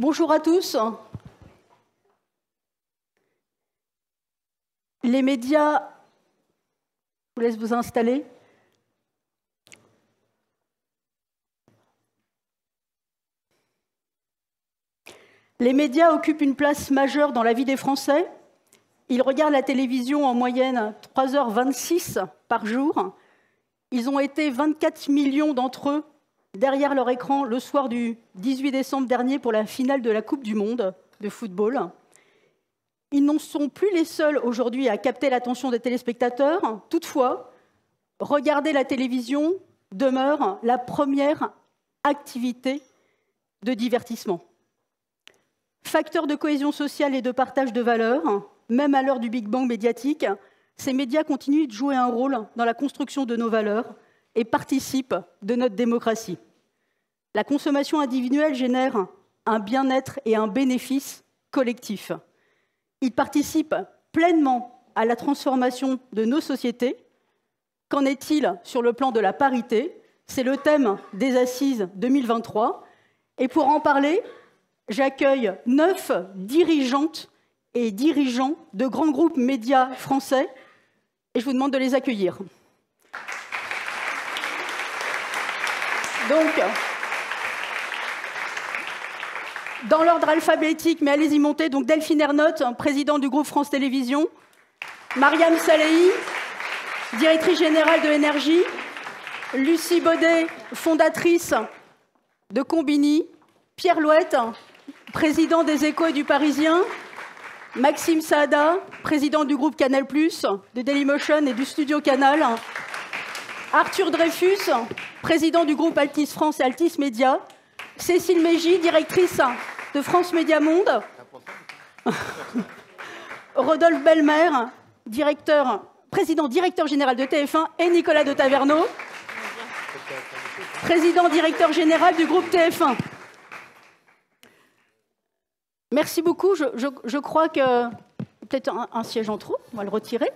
Bonjour à tous. Les médias, je vous laisse vous installer. Les médias occupent une place majeure dans la vie des Français. Ils regardent la télévision en moyenne 3h26 par jour. Ils ont été 24 millions d'entre eux derrière leur écran le soir du 18 décembre dernier pour la finale de la Coupe du Monde de football. Ils n'en sont plus les seuls aujourd'hui à capter l'attention des téléspectateurs. Toutefois, regarder la télévision demeure la première activité de divertissement. Facteur de cohésion sociale et de partage de valeurs, même à l'heure du Big Bang médiatique, ces médias continuent de jouer un rôle dans la construction de nos valeurs et participent de notre démocratie. La consommation individuelle génère un bien-être et un bénéfice collectif. Il participe pleinement à la transformation de nos sociétés. Qu'en est-il sur le plan de la parité C'est le thème des Assises 2023. Et pour en parler, j'accueille neuf dirigeantes et dirigeants de grands groupes médias français et je vous demande de les accueillir. Donc, dans l'ordre alphabétique, mais allez-y monter. Donc, Delphine Ernotte, présidente du groupe France Télévisions. Mariam Salehi, directrice générale de l'énergie, Lucie Baudet, fondatrice de Combini. Pierre Louette, président des Échos et du Parisien. Maxime Saada, président du groupe Canal+, de Dailymotion et du studio Canal. Arthur Dreyfus, président du groupe Altis France et Altis Média, Cécile Mégy, directrice de France Média Monde, Rodolphe Belmer, président directeur général de TF1 et Nicolas de Taverneau, président directeur général du groupe TF1. Merci beaucoup. Je, crois que peut-être un siège en trop, on va le retirer.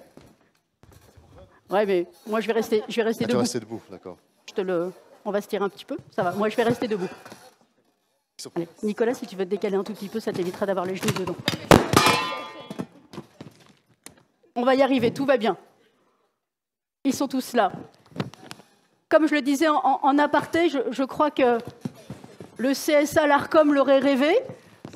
Ouais, mais moi, je vais rester, rester ah, debout. Tu rester debout, d'accord. Je te le... On va se tirer un petit peu, ça va. Moi, je vais rester debout. Nicolas, si tu veux te décaler un tout petit peu, ça t'évitera d'avoir les genoux dedans. On va y arriver, tout va bien. Ils sont tous là. Comme je le disais en, aparté, je, crois que le CSA, l'ARCOM l'aurait rêvé.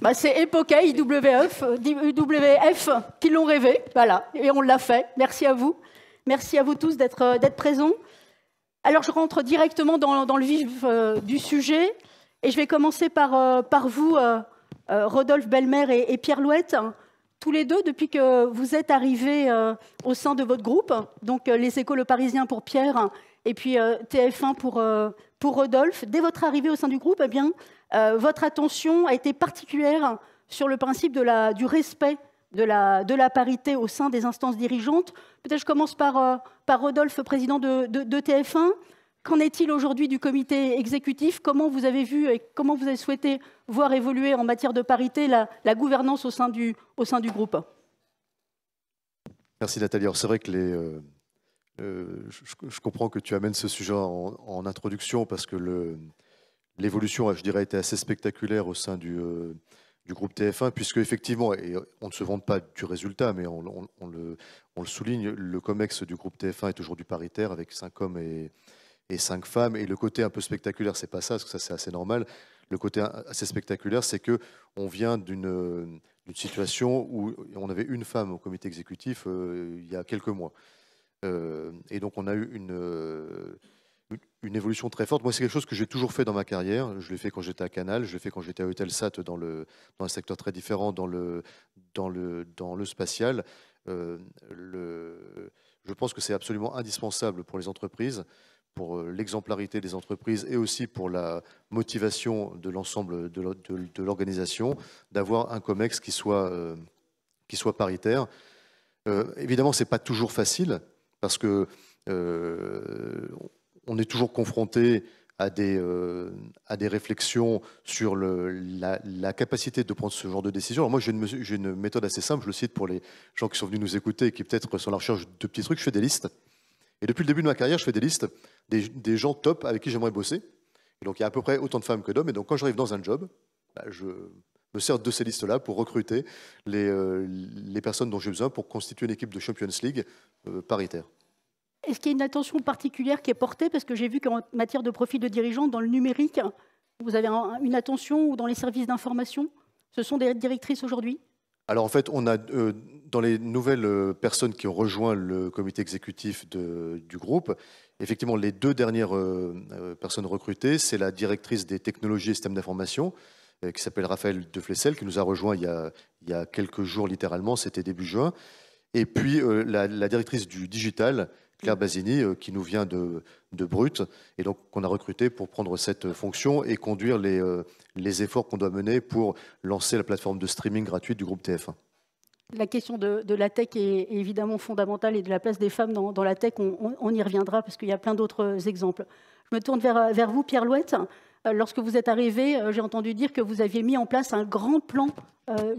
Bah, c'est Epoca, IWF, euh, IWF qui l'ont rêvé. Voilà, et on l'a fait. Merci à vous. Merci à vous tous euh, d'être présents. Alors je rentre directement dans, le vif euh, du sujet et je vais commencer par, euh, vous, Rodolphe Belmer et, Pierre Louette, tous les deux depuis que vous êtes arrivés au sein de votre groupe, donc les écoles Le Parisien pour Pierre et puis TF1 pour, Rodolphe. Dès votre arrivée au sein du groupe, eh bien, votre attention a été particulière sur le principe du respect de la, parité au sein des instances dirigeantes. Peut-être je commence par, euh, Rodolphe, président de, TF1. Qu'en est-il aujourd'hui du comité exécutif Comment vous avez vu et comment vous avez souhaité voir évoluer en matière de parité la, gouvernance au sein du, groupe Merci Nathalie. c'est vrai que euh, euh, je, comprends que tu amènes ce sujet en, introduction parce que l'évolution, je dirais, a été assez spectaculaire au sein du, du groupe TF1, puisque effectivement, et euh, on ne se vante pas du résultat, mais on, le, souligne, le COMEX du groupe TF1 est toujours du paritaire avec 5 hommes et, cinq 5 femmes. Et le côté un peu spectaculaire, c'est pas ça, parce que ça c'est assez normal. Le côté assez spectaculaire, c'est que on vient d'une situation où on avait une femme au comité exécutif euh, il y a quelques mois. Euh, et donc on a eu une une évolution très forte. Moi, c'est quelque chose que j'ai toujours fait dans ma carrière. Je l'ai fait quand j'étais à Canal, je l'ai fait quand j'étais à Eutelsat dans, le, dans un secteur très différent, dans le, dans le, dans le spatial. Euh, le, je pense que c'est absolument indispensable pour les entreprises, pour euh, l'exemplarité des entreprises et aussi pour la motivation de l'ensemble de l'organisation, d'avoir un COMEX qui soit, euh, qui soit paritaire. évidemment, ce n'est pas toujours facile parce que on est toujours confronté à des, euh, à des réflexions sur la, capacité de prendre ce genre de décision. Alors moi, j'ai une, méthode assez simple, je le cite pour les gens qui sont venus nous écouter et qui peut-être sont à la recherche de petits trucs, je fais des listes. Et depuis le début de ma carrière, je fais des listes des, gens top avec qui j'aimerais bosser. donc, il y a à peu près autant de femmes que d'hommes. Et donc, quand j'arrive dans un job, bah, je me sers de ces listes-là pour recruter les, euh, les personnes dont j'ai besoin pour constituer une équipe de Champions League euh, paritaire. Est-ce qu'il y a une attention particulière qui est portée Parce que j'ai vu qu'en matière de profil de dirigeants, dans le numérique, vous avez une attention ou dans les services d'information Ce sont des directrices aujourd'hui Alors en fait, on a euh, dans les nouvelles euh, personnes qui ont rejoint le comité exécutif du groupe, effectivement, les deux dernières euh, personnes recrutées, c'est la directrice des technologies et systèmes d'information qui s'appelle Raphaël De Flessel, qui nous a rejoint il y a, quelques jours littéralement, c'était début juin. Et puis la directrice du digital, Claire Basini, euh, qui nous vient de, de Brut, et donc qu'on a recruté pour prendre cette fonction et conduire les, euh, les efforts qu'on doit mener pour lancer la plateforme de streaming gratuite du groupe TF1. La question de, de, la tech est évidemment fondamentale et de la place des femmes dans, dans la tech, on, on, on, y reviendra parce qu'il y a plein d'autres euh, exemples. Je me tourne vers, vers vous, Pierre Louette. Lorsque vous êtes arrivé, j'ai entendu dire que vous aviez mis en place un grand plan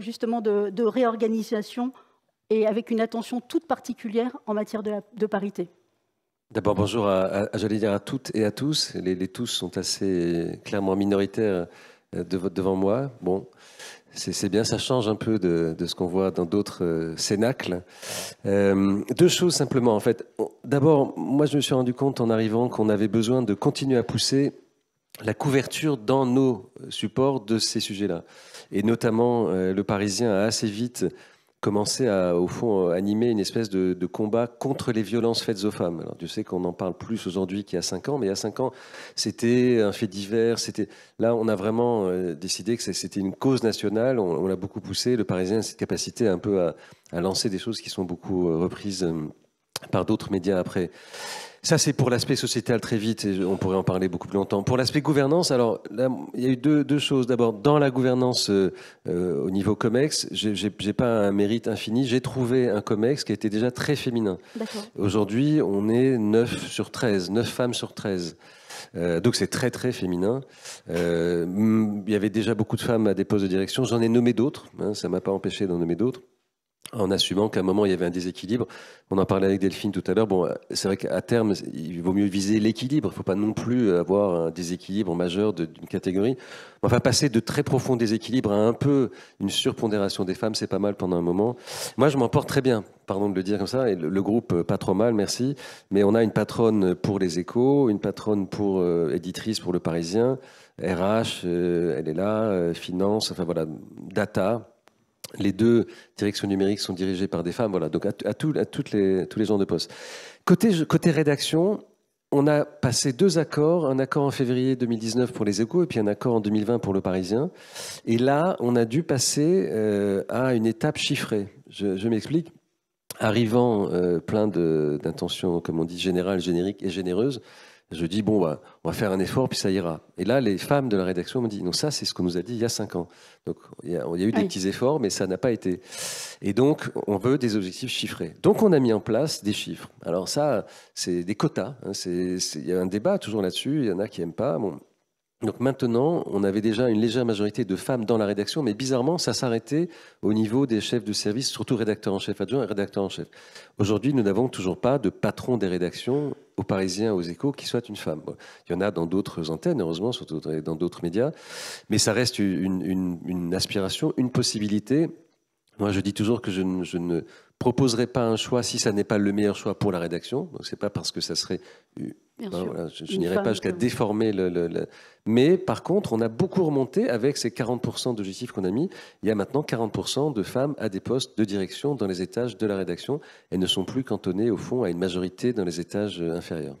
justement de, de réorganisation et avec une attention toute particulière en matière de, parité. D'abord, bonjour à, j'allais dire à toutes et à tous. Les, tous sont assez clairement minoritaires euh, devant moi. Bon, c'est bien, ça change un peu de, ce qu'on voit dans d'autres euh, cénacles. Euh, deux choses simplement, en fait. D'abord, moi, je me suis rendu compte en arrivant qu'on avait besoin de continuer à pousser la couverture dans nos supports de ces sujets-là. Et notamment, le Parisien a assez vite commencer à, au fond, euh, animer une espèce de, combat contre les violences faites aux femmes. Alors, tu sais qu'on en parle plus aujourd'hui qu'il y a cinq ans, mais il y a cinq ans, c'était un fait divers. C'était Là, on a vraiment euh, décidé que c'était une cause nationale. On, l'a beaucoup poussé. Le Parisien a cette capacité un peu à, à lancer des choses qui sont beaucoup euh, reprises par d'autres médias après. Ça, c'est pour l'aspect sociétal très vite, et on pourrait en parler beaucoup plus longtemps. Pour l'aspect gouvernance, alors, il y a eu deux, choses. D'abord, dans la gouvernance euh, euh, au niveau COMEX, j'ai pas un mérite infini, j'ai trouvé un COMEX qui était déjà très féminin. Aujourd'hui, on est 9 sur 13, 9 femmes sur 13. Euh, donc c'est très très féminin. il y avait déjà beaucoup de femmes à des postes de direction. J'en ai nommé d'autres. Ça hein, ça m'a pas empêché d'en nommer d'autres en assumant qu'à un moment il y avait un déséquilibre. On en parlait avec Delphine tout à l'heure. Bon, c'est vrai qu'à terme, il vaut mieux viser l'équilibre. Il ne faut pas non plus avoir un déséquilibre majeur d'une catégorie. Enfin, passer de très profond déséquilibre à un peu une surpondération des femmes, c'est pas mal pendant un moment. Moi, je m'en porte très bien, pardon de le dire comme ça. Et le, groupe, euh, pas trop mal, merci. Mais on a une patronne pour les échos, une patronne pour euh, éditrice pour le Parisien, RH, euh, elle est là, finance, enfin voilà, data. Les deux directions numériques sont dirigées par des femmes, voilà, donc à, tous les genres de poste. Côté, rédaction, on a passé deux accords, un accord en février 2019 pour les échos et puis un accord en 2020 pour le Parisien. Et là, on a dû passer euh, à une étape chiffrée. Je, m'explique. Arrivant euh, plein d'intentions, comme on dit, générales, génériques et généreuses, je dis, bon, on va faire un effort, puis ça ira. Et là, les femmes de la rédaction m'ont dit, non, ça, c'est ce qu'on nous a dit il y a cinq ans. Donc, il y a, eu des petits efforts, mais ça n'a pas été. Et donc, on veut des objectifs chiffrés. Donc, on a mis en place des chiffres. Alors, ça, c'est des quotas. Hein, il y a un débat toujours là-dessus. Il y en a qui n'aiment pas. Bon, donc maintenant, on avait déjà une légère majorité de femmes dans la rédaction, mais bizarrement, ça s'arrêtait au niveau des chefs de service, surtout rédacteurs en chef adjoint et rédacteurs en chef. Aujourd'hui, nous n'avons toujours pas de patron des rédactions aux Parisiens, aux Échos, qui soit une femme. il y en a dans d'autres antennes, heureusement, surtout dans d'autres médias, mais ça reste une, aspiration, une possibilité. Moi, je dis toujours que je ne, je ne proposerai pas un choix si ça n'est pas le meilleur choix pour la rédaction. Donc, c'est pas parce que ça serait je, n'irai pas jusqu'à déformer le, Mais par contre, on a beaucoup remonté avec ces 40% d'objectifs qu'on a mis. Il y a maintenant 40% de femmes à des postes de direction dans les étages de la rédaction. Elles ne sont plus cantonnées, au fond, à une majorité dans les étages euh, inférieurs.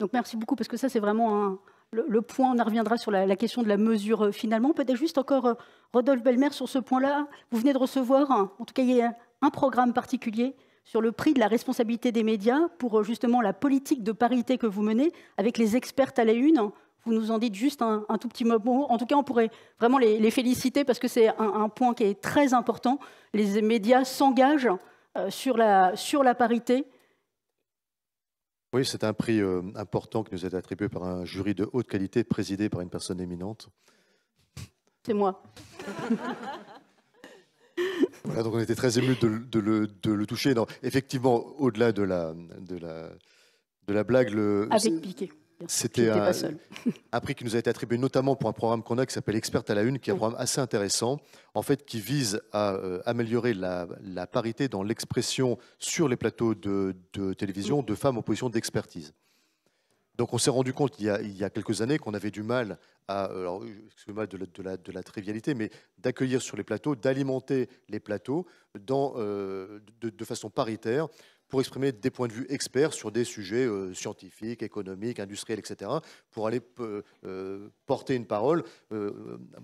Donc merci beaucoup, parce que ça, c'est vraiment le, point, on en reviendra sur la, la, question de la mesure euh, finalement. Peut-être juste encore, euh, Rodolphe Belmer, sur ce point-là, vous venez de recevoir, en tout cas, il y a un programme particulier sur le prix de la responsabilité des médias pour euh, justement la politique de parité que vous menez avec les expertes à la une. Vous nous en dites juste un, tout petit mot. En tout cas, on pourrait vraiment les, féliciter parce que c'est un, point qui est très important. Les médias s'engagent euh, sur, la, sur la parité. Oui, c'est un prix euh, important qui nous est attribué par un jury de haute qualité présidé par une personne éminente. C'est moi. on était très émus de, le, toucher. effectivement, au-delà de la, blague... C'était un, prix qui nous a été attribué notamment pour un programme qu'on a qui s'appelle Experte à la Une, qui est un programme assez intéressant, en fait, qui vise à euh, améliorer la, parité dans l'expression sur les plateaux de, de télévision de femmes en position d'expertise. Donc on s'est rendu compte il y, a, quelques années qu'on avait du mal à, euh, euh, excusez-moi de, la, trivialité, mais d'accueillir sur les plateaux, d'alimenter les plateaux euh, de, façon paritaire pour exprimer des points de vue experts sur des sujets scientifiques, économiques, industriels, etc., pour aller porter une parole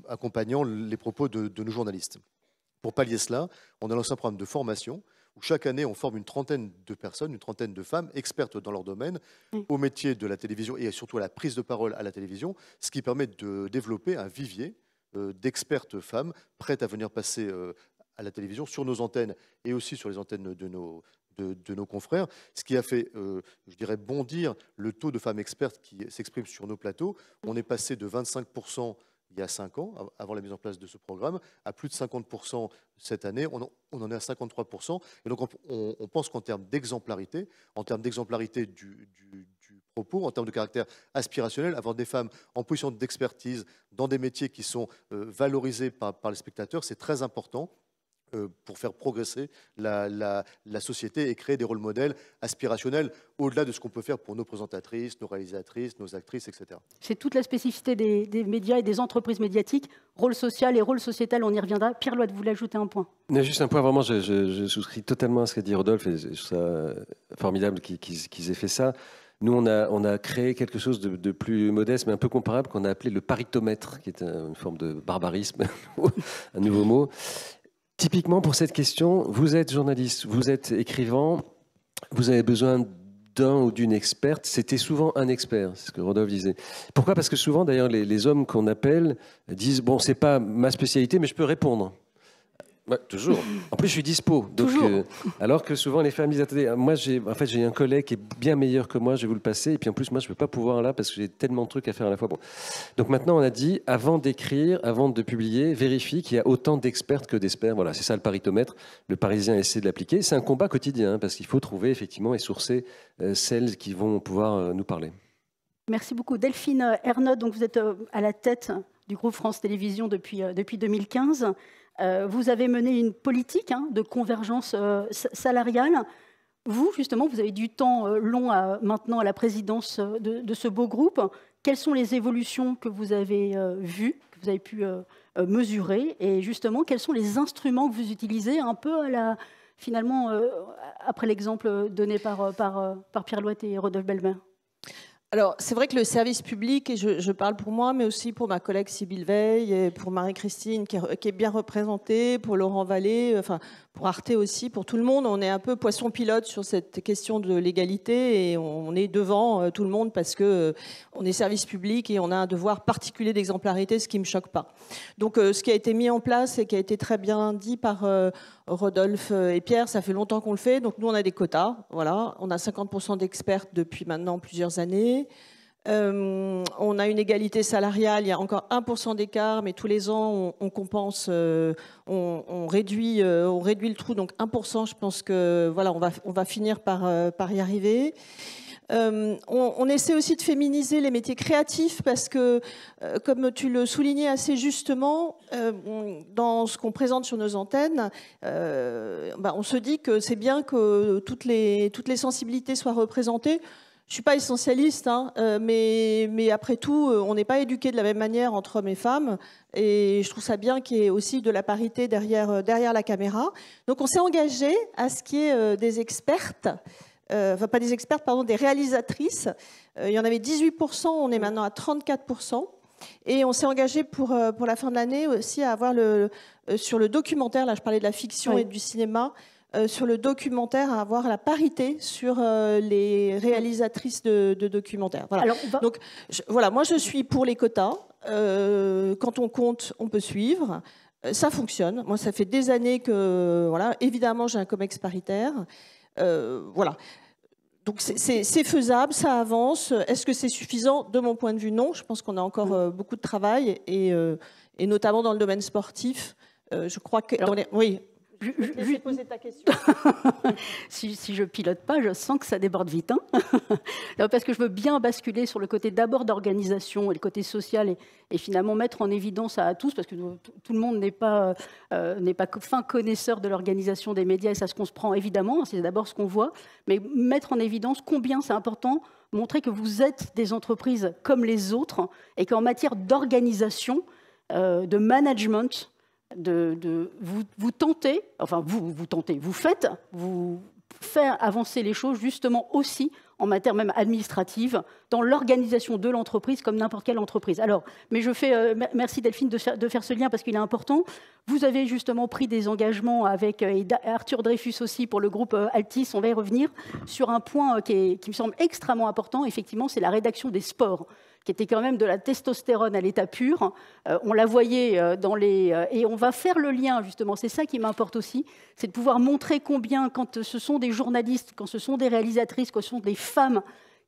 accompagnant les propos de nos journalistes. Pour pallier cela, on a lancé un programme de formation où chaque année on forme une trentaine de personnes, une trentaine de femmes expertes dans leur domaine au métier de la télévision et surtout à la prise de parole à la télévision, ce qui permet de développer un vivier euh, d'expertes femmes prêtes à venir passer euh, à la télévision sur nos antennes et aussi sur les antennes de nos, confrères, ce qui a fait, euh, je dirais, bondir le taux de femmes expertes qui s'expriment sur nos plateaux. On est passé de 25% il y a cinq ans, avant la mise en place de ce programme, à plus de 50% cette année. On en, est à 53%. Et donc, on, pense qu'en termes d'exemplarité, en termes d'exemplarité du, propos, en termes de caractère aspirationnel, avoir des femmes en position d'expertise dans des métiers qui sont euh, valorisés par les spectateurs, c'est très important. Euh, pour faire progresser la, société et créer des rôles modèles aspirationnels au-delà de ce qu'on peut faire pour nos présentatrices, nos réalisatrices, nos actrices, etc. C'est toute la spécificité des, médias et des entreprises médiatiques, rôle social et rôle sociétal, on y reviendra. Pierre louis vous voulez ajouter un point Juste un point, vraiment, je, souscris totalement à ce qu'a dit Rodolphe et je ça formidable qu'ils aient fait ça. Nous, on a, on a, créé quelque chose de, de, plus modeste, mais un peu comparable, qu'on a appelé le paritomètre, qui est une forme de barbarisme, un nouveau mot, Typiquement pour cette question, vous êtes journaliste, vous êtes écrivain, vous avez besoin d'un ou d'une experte. C'était souvent un expert, c'est ce que Rodolphe disait. Pourquoi Parce que souvent, d'ailleurs, les, les hommes qu'on appelle disent bon, c'est pas ma spécialité, mais je peux répondre toujours. En plus, je suis dispo. Euh, alors que souvent, les femmes disent moi, j'ai, en fait, j'ai un collègue qui est bien meilleur que moi, je vais vous le passer. Et puis, en plus, moi, je ne peux pas pouvoir là parce que j'ai tellement de trucs à faire à la fois. Bon. Donc, maintenant, on a dit avant d'écrire, avant de publier, vérifie qu'il y a autant d'expertes que d'experts. Voilà, c'est ça le paritomètre. Le parisien essaie de l'appliquer. C'est un combat quotidien hein, parce qu'il faut trouver, effectivement, et sourcer euh, celles qui vont pouvoir euh, nous parler. Merci beaucoup. Delphine Ernaud, donc vous êtes à la tête du groupe France Télévisions depuis, depuis 2015. Euh, vous avez mené une politique hein, de convergence euh, salariale. Vous, justement, vous avez du temps euh, long maintenant à la présidence de, ce beau groupe. Quelles sont les évolutions que vous avez vues, que vous avez pu mesurer Et justement, quels sont les instruments que vous utilisez un peu à la, finalement, après l'exemple donné par, par, par Pierre Louette et Rodolphe Belmer alors, c'est vrai que le service public, et je, parle pour moi, mais aussi pour ma collègue Sybille Veil et pour Marie-Christine, qui, qui, est bien représentée, pour Laurent Vallée, euh, enfin, pour Arte aussi, pour tout le monde. On est un peu poisson pilote sur cette question de l'égalité et on est devant euh, tout le monde parce qu'on euh, est service public et on a un devoir particulier d'exemplarité, ce qui ne me choque pas. Donc euh, ce qui a été mis en place et qui a été très bien dit par Rodolphe et Pierre, ça fait longtemps qu'on le fait. Donc nous on a des quotas, voilà, on a 50% d'experts depuis maintenant plusieurs années. Euh, on a une égalité salariale, il y a encore 1% d'écart, mais tous les ans, on, compense, euh, euh, on, réduit, le trou. Donc 1%, je pense que voilà, on va, finir par, y arriver. on, essaie aussi de féminiser les métiers créatifs parce que, comme tu le soulignais assez justement, dans ce qu'on présente sur nos antennes, bah, on se dit que c'est bien que toutes les sensibilités soient représentées. Je ne suis pas essentialiste, hein, euh, mais, après tout, euh, on n'est pas éduqué de la même manière entre hommes et femmes, et je trouve ça bien qu'il y ait aussi de la parité derrière, euh, derrière la caméra. Donc on s'est engagé à ce qu'il y ait des expertes, enfin pas des expertes, pardon, des réalisatrices. il y en avait 18%, on est maintenant à 34%. Et on s'est engagé pour, pour la fin de l'année aussi à avoir le, sur le documentaire, là je parlais de la fiction et du cinéma, euh, sur le documentaire à avoir la parité sur euh, les réalisatrices de, documentaires. Voilà. Donc, voilà, moi je suis pour les quotas. Euh, quand on compte, on peut suivre. Ça fonctionne. Moi, ça fait des années que, voilà, évidemment, j'ai un comex paritaire. voilà. Donc c'est faisable, ça avance. Est-ce que c'est suffisant De mon point de vue, non. Je pense qu'on a encore mm. beaucoup de travail et, notamment dans le domaine sportif. je crois que oui. Je, vais poser ta question. si, si, je pilote pas, je sens que ça déborde vite. Hein. parce que je veux bien basculer sur le côté d'abord d'organisation et le côté social et, finalement mettre en évidence à, tous, parce que tout le monde n'est pas, euh, pas fin connaisseur de l'organisation des médias et ça ce qu'on se prend évidemment, hein, c'est d'abord ce qu'on voit, mais mettre en évidence combien c'est important montrer que vous êtes des entreprises comme les autres et qu'en matière d'organisation, euh, de management, de, vous, tenter, enfin vous, vous tentez, vous faites, vous faire avancer les choses justement aussi en matière même administrative, dans l'organisation de l'entreprise comme n'importe quelle entreprise. Alors, mais je fais, euh, merci Delphine de faire, ce lien parce qu'il est important. Vous avez justement pris des engagements avec euh, Arthur Dreyfus aussi pour le groupe euh, Altis, on va y revenir, sur un point qui, qui me semble extrêmement important, effectivement, c'est la rédaction des sports qui était quand même de la testostérone à l'état pur. Euh, on la voyait euh, dans les... Euh, et on va faire le lien, justement, c'est ça qui m'importe aussi, c'est de pouvoir montrer combien, quand ce sont des journalistes, quand ce sont des réalisatrices, quand ce sont des femmes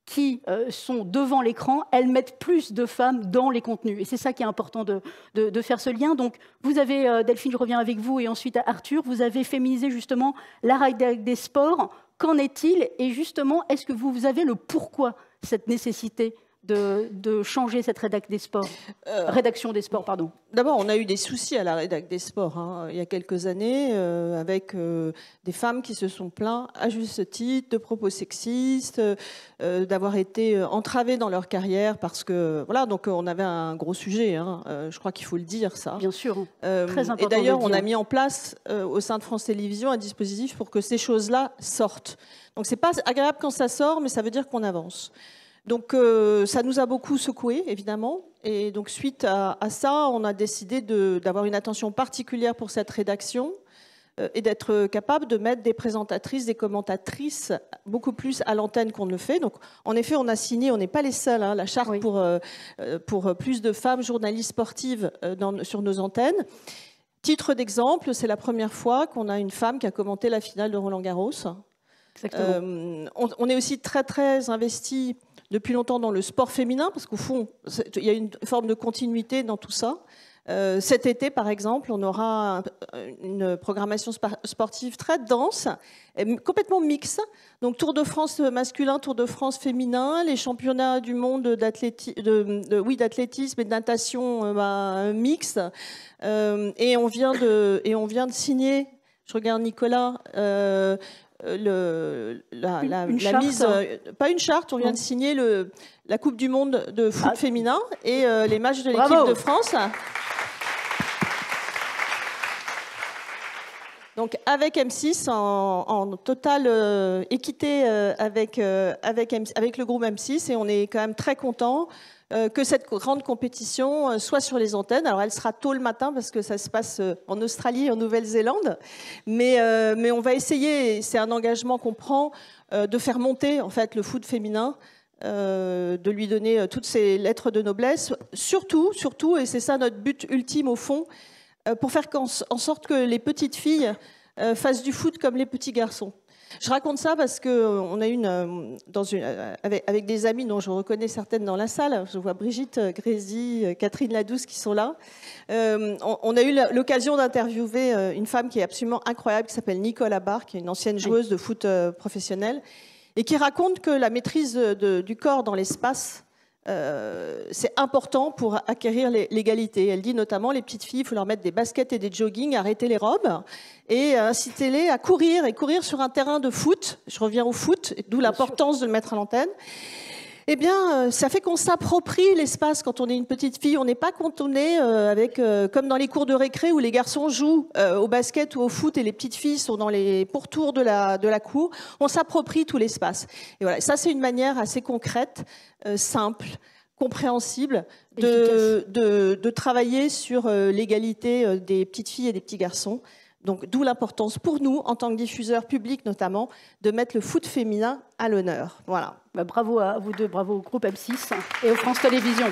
qui sont devant l'écran, elles mettent plus de femmes dans les contenus. Et c'est ça qui est important de, faire ce lien. Donc, vous avez, Delphine, je reviens avec vous, et ensuite Arthur, vous avez féminisé justement la règle des sports. Qu'en est-il Et justement, est-ce que vous, vous avez le pourquoi cette nécessité de, changer cette euh, rédaction des sports pardon D'abord, on a eu des soucis à la rédaction des sports hein, il y a quelques années euh, avec euh, des femmes qui se sont plaintes à juste titre de propos sexistes, d'avoir été entravées dans leur carrière parce que voilà donc on avait un gros sujet. Hein, je crois qu'il faut le dire ça. Bien sûr. Et d'ailleurs, on a mis en place au sein de France Télévisions un dispositif pour que ces choses-là sortent. Donc c'est pas agréable quand ça sort, mais ça veut dire qu'on avance. Donc euh, ça nous a beaucoup secoué, évidemment. Et donc suite à, ça, on a décidé d'avoir une attention particulière pour cette rédaction euh, et d'être capable de mettre des présentatrices, des commentatrices beaucoup plus à l'antenne qu'on ne le fait. Donc en effet, on a signé, on n'est pas les seuls, hein, la charte pour, euh, pour plus de femmes journalistes sportives sur nos antennes. Titre d'exemple, c'est la première fois qu'on a une femme qui a commenté la finale de Roland Garros. Exactement. On, est aussi très très investis depuis longtemps dans le sport féminin, parce qu'au fond, il y a une forme de continuité dans tout ça. Euh, cet été, par exemple, on aura une programmation sportive très dense, complètement mixte. Donc Tour de France masculin, Tour de France féminin, les championnats du monde d'athlétisme et de natation euh, bah, mixte. Euh, et, on vient de, et on vient de signer je regarde Nicolas, euh, la, mise, euh, pas une charte, on vient de signer la Coupe du Monde de foot ah. féminin et euh, les matchs de l'équipe de France. Donc avec M6 en, totale équité avec, avec, avec le groupe M6 et on est quand même très content euh, que cette grande compétition euh, soit sur les antennes. Alors elle sera tôt le matin parce que ça se passe euh, en Australie et en Nouvelle-Zélande, mais, mais on va essayer, c'est un engagement qu'on prend, de faire monter en fait le foot féminin. de lui donner toutes ses lettres de noblesse, surtout, surtout, et c'est ça notre but ultime au fond, pour faire en sorte que les petites filles fassent du foot comme les petits garçons. Je raconte ça parce qu'on euh, a une, euh, euh, avec, des amis dont je reconnais certaines dans la salle. Je vois Brigitte Grézy, Catherine Ladouce qui sont là. on, a eu l'occasion d'interviewer une femme qui est absolument incroyable, qui s'appelle Nicolas Abar, qui est une ancienne joueuse de foot professionnelle et qui raconte que la maîtrise du corps dans l'espace euh, c'est important pour acquérir l'égalité. Elle dit notamment les petites filles, il faut leur mettre des baskets et des joggings, arrêter les robes et inciter-les à courir et courir sur un terrain de foot. Je reviens au foot, d'où l'importance de le mettre à l'antenne eh bien, euh, ça fait qu'on s'approprie l'espace quand on est une petite fille. On n'est pas cantonné euh, avec, euh, comme dans les cours de récré où les garçons jouent au basket ou au foot et les petites filles sont dans les pourtours de la, cour. On s'approprie tout l'espace. Et voilà, ça c'est une manière assez concrète, simple, compréhensible de travailler sur l'égalité des petites filles et des petits garçons. Donc d'où l'importance pour nous, en tant que diffuseurs publics notamment, de mettre le foot féminin à l'honneur. Voilà. Bah, bravo à vous deux, bravo au groupe M6 et aux France Télévisions.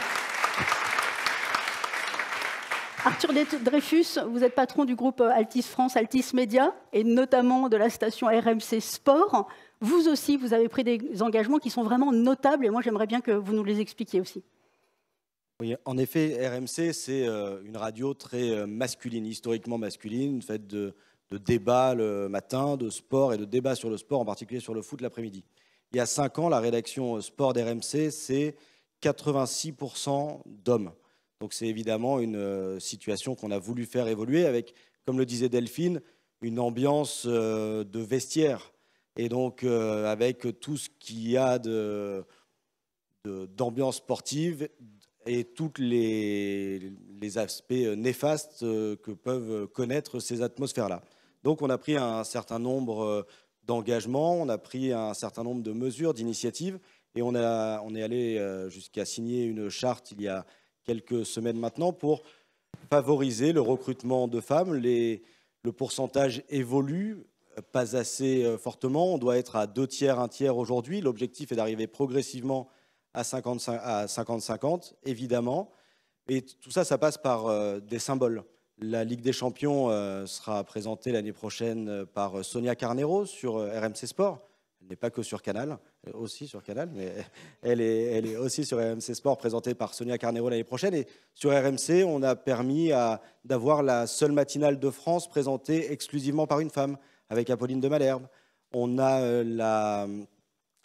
Arthur Dreyfus, vous êtes patron du groupe Altis France, Altis Média, et notamment de la station RMC Sport. Vous aussi, vous avez pris des engagements qui sont vraiment notables, et moi j'aimerais bien que vous nous les expliquiez aussi en effet, RMC, c'est euh, une radio très euh, masculine, historiquement masculine, faite de, de débats le matin, de sport et de débats sur le sport, en particulier sur le foot l'après-midi. Il y a cinq ans, la rédaction euh, sport d'RMC, c'est 86% d'hommes. Donc c'est évidemment une situation qu'on a voulu faire évoluer avec, comme le disait Delphine, une ambiance de vestiaire. Et donc avec tout ce qu'il y a d'ambiance sportive, et tous les, aspects euh, néfastes euh, que peuvent connaître ces atmosphères-là. Donc on a pris un certain nombre euh, d'engagements, on a pris un certain nombre de mesures, d'initiatives, et on, est allé jusqu'à signer une charte il y a quelques semaines maintenant pour favoriser le recrutement de femmes. le pourcentage évolue, pas assez fortement, on doit être à deux tiers, un tiers aujourd'hui. L'objectif est d'arriver progressivement à 50-50, évidemment. Et tout ça, ça passe par euh, des symboles. La Ligue des Champions euh, sera présentée l'année prochaine euh, par Sonia Carnero sur RMC Sport. Elle n'est pas que sur Canal, aussi sur Canal, mais elle est, elle est aussi sur RMC Sport, présentée par Sonia Carnero l'année prochaine. Et sur RMC, on a permis d'avoir la seule matinale de France présentée exclusivement par une femme, avec Apolline de Malherbe. On a la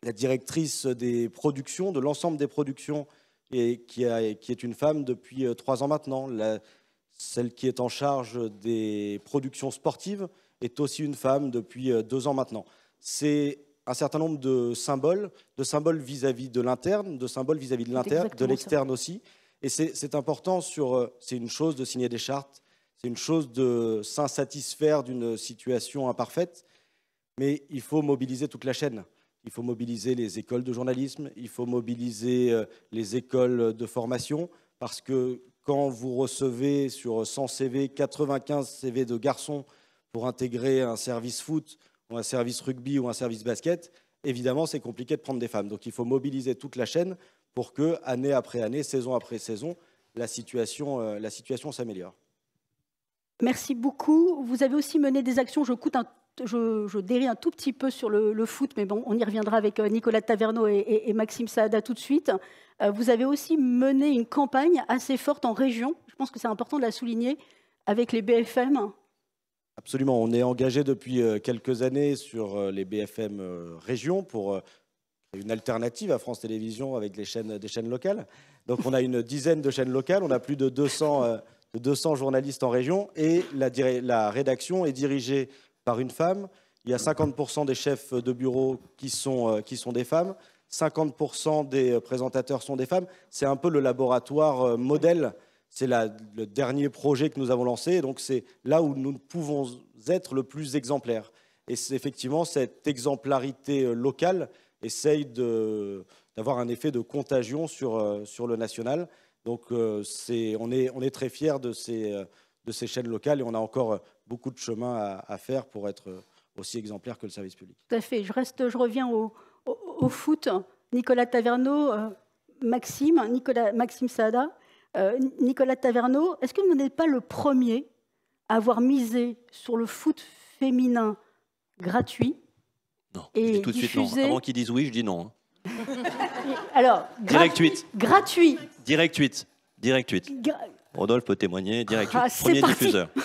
la directrice des productions, de l'ensemble des productions, et qui, est une femme depuis euh, trois ans maintenant. celle qui est en charge des productions sportives est aussi une femme depuis euh, deux ans maintenant. C'est un certain nombre de symboles, de symboles vis-à-vis de l'interne, de symboles vis-à-vis de l'interne, de l'externe aussi. Et c'est important sur. Euh, c'est une chose de signer des chartes, c'est une chose de s'insatisfaire d'une situation imparfaite, mais il faut mobiliser toute la chaîne. Il faut mobiliser les écoles de journalisme, il faut mobiliser euh, les écoles de formation, parce que quand vous recevez sur 100 CV, 95 CV de garçons pour intégrer un service foot ou un service rugby ou un service basket, évidemment, c'est compliqué de prendre des femmes. Donc il faut mobiliser toute la chaîne pour que, année après année, saison après saison, la situation, euh, la situation s'améliore. Merci beaucoup. Vous avez aussi mené des actions, je coûte un je, je, un tout petit peu sur le, foot, mais bon, on y reviendra avec euh, Nicolas Taverneau et, Maxime Saada tout de suite. Euh, vous avez aussi mené une campagne assez forte en région. Je pense que c'est important de la souligner avec les BFM. Absolument. On est engagé depuis euh, quelques années sur les BFM région pour une alternative à France Télévisions avec les chaînes, des chaînes locales. Donc on a une dizaine de chaînes locales, on a plus de 200, 200 journalistes en région et la, la rédaction est dirigée par une femme. Il y a 50% des chefs de bureau qui sont, euh, des femmes. 50% des euh, présentateurs sont des femmes. C'est un peu le laboratoire euh, modèle. C'est le dernier projet que nous avons lancé. donc, c'est là où nous pouvons être le plus exemplaire. Et c'est effectivement cette exemplarité locale essaye d'avoir un effet de contagion sur, le national. Donc, on, est, très fiers de ces, de ces chaînes locales et on a encore beaucoup de chemin à, faire pour être aussi exemplaire que le service public. Tout à fait. Je, reste, je reviens au, foot. Nicolas Taverneau, euh, Maxime, Nicolas, Maxime Sada, euh, Nicolas Taverneau, est-ce que vous n'êtes pas le premier à avoir misé sur le foot féminin gratuit Non, et je dis tout de suite non. Avant qu'ils disent oui, je dis non. Hein. Alors, Direct 8. gratuit. Direct 8. Direct 8. Rodolphe peut témoigner, directement, ah, premier diffuseur.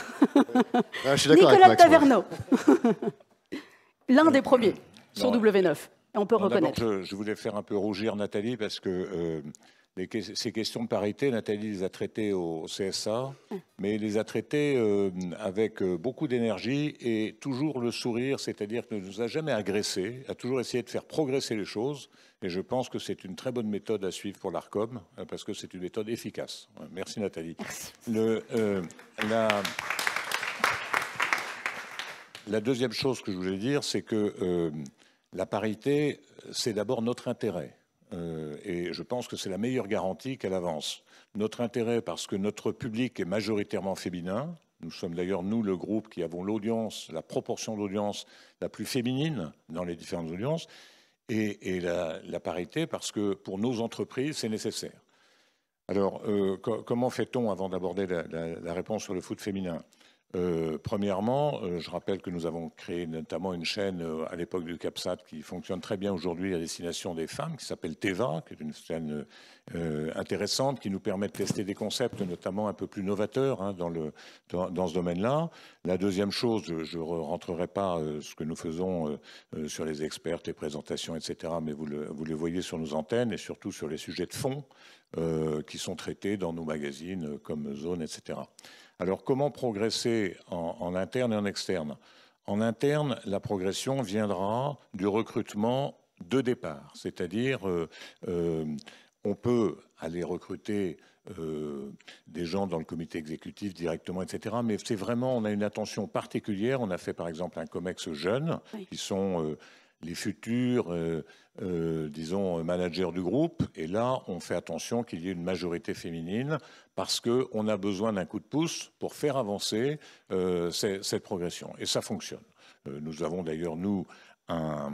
Ah, je suis Nicolas avec Taverneau, l'un des premiers sur W9. Et on peut reconnaître. Je, voulais faire un peu rougir Nathalie parce que euh, ces questions de parité, Nathalie les a traitées au, CSA, ah. mais les a traitées euh, avec euh, beaucoup d'énergie et toujours le sourire, c'est-à-dire ne nous a jamais agressé, a toujours essayé de faire progresser les choses. Et je pense que c'est une très bonne méthode à suivre pour l'ARCOM, hein, parce que c'est une méthode efficace. Merci Nathalie. Le, euh, la... deuxième chose que je voulais dire, c'est que la parité, c'est d'abord notre intérêt. Euh, et je pense que c'est la meilleure garantie qu'elle avance. Notre intérêt, parce que notre public est majoritairement féminin, nous sommes d'ailleurs, nous, le groupe qui avons l'audience, la proportion d'audience la plus féminine dans les différentes audiences, et, la, parité, parce que pour nos entreprises, c'est nécessaire. Alors, euh, comment fait-on, avant d'aborder la réponse sur le foot féminin euh, premièrement, euh, je rappelle que nous avons créé notamment une chaîne euh, à l'époque du CAPSAT qui fonctionne très bien aujourd'hui à destination des femmes, qui s'appelle Teva, qui est une chaîne intéressante, qui nous permet de tester des concepts notamment un peu plus novateurs hein, dans, ce domaine-là. La deuxième chose, je ne rentrerai pas ce que nous faisons sur les experts, les présentations, etc., mais vous les vous le voyez sur nos antennes et surtout sur les sujets de fond qui sont traités dans nos magazines comme Zone, etc. Alors comment progresser en, interne et en externe En interne, la progression viendra du recrutement de départ, c'est-à-dire euh, euh, on peut aller recruter euh, des gens dans le comité exécutif directement, etc. Mais c'est vraiment, on a une attention particulière. On a fait par exemple un COMEX jeune, qui sont les futurs, euh, euh, disons, managers du groupe. Et là, on fait attention qu'il y ait une majorité féminine parce qu'on a besoin d'un coup de pouce pour faire avancer euh, cette progression. Et ça fonctionne. nous avons d'ailleurs, nous, un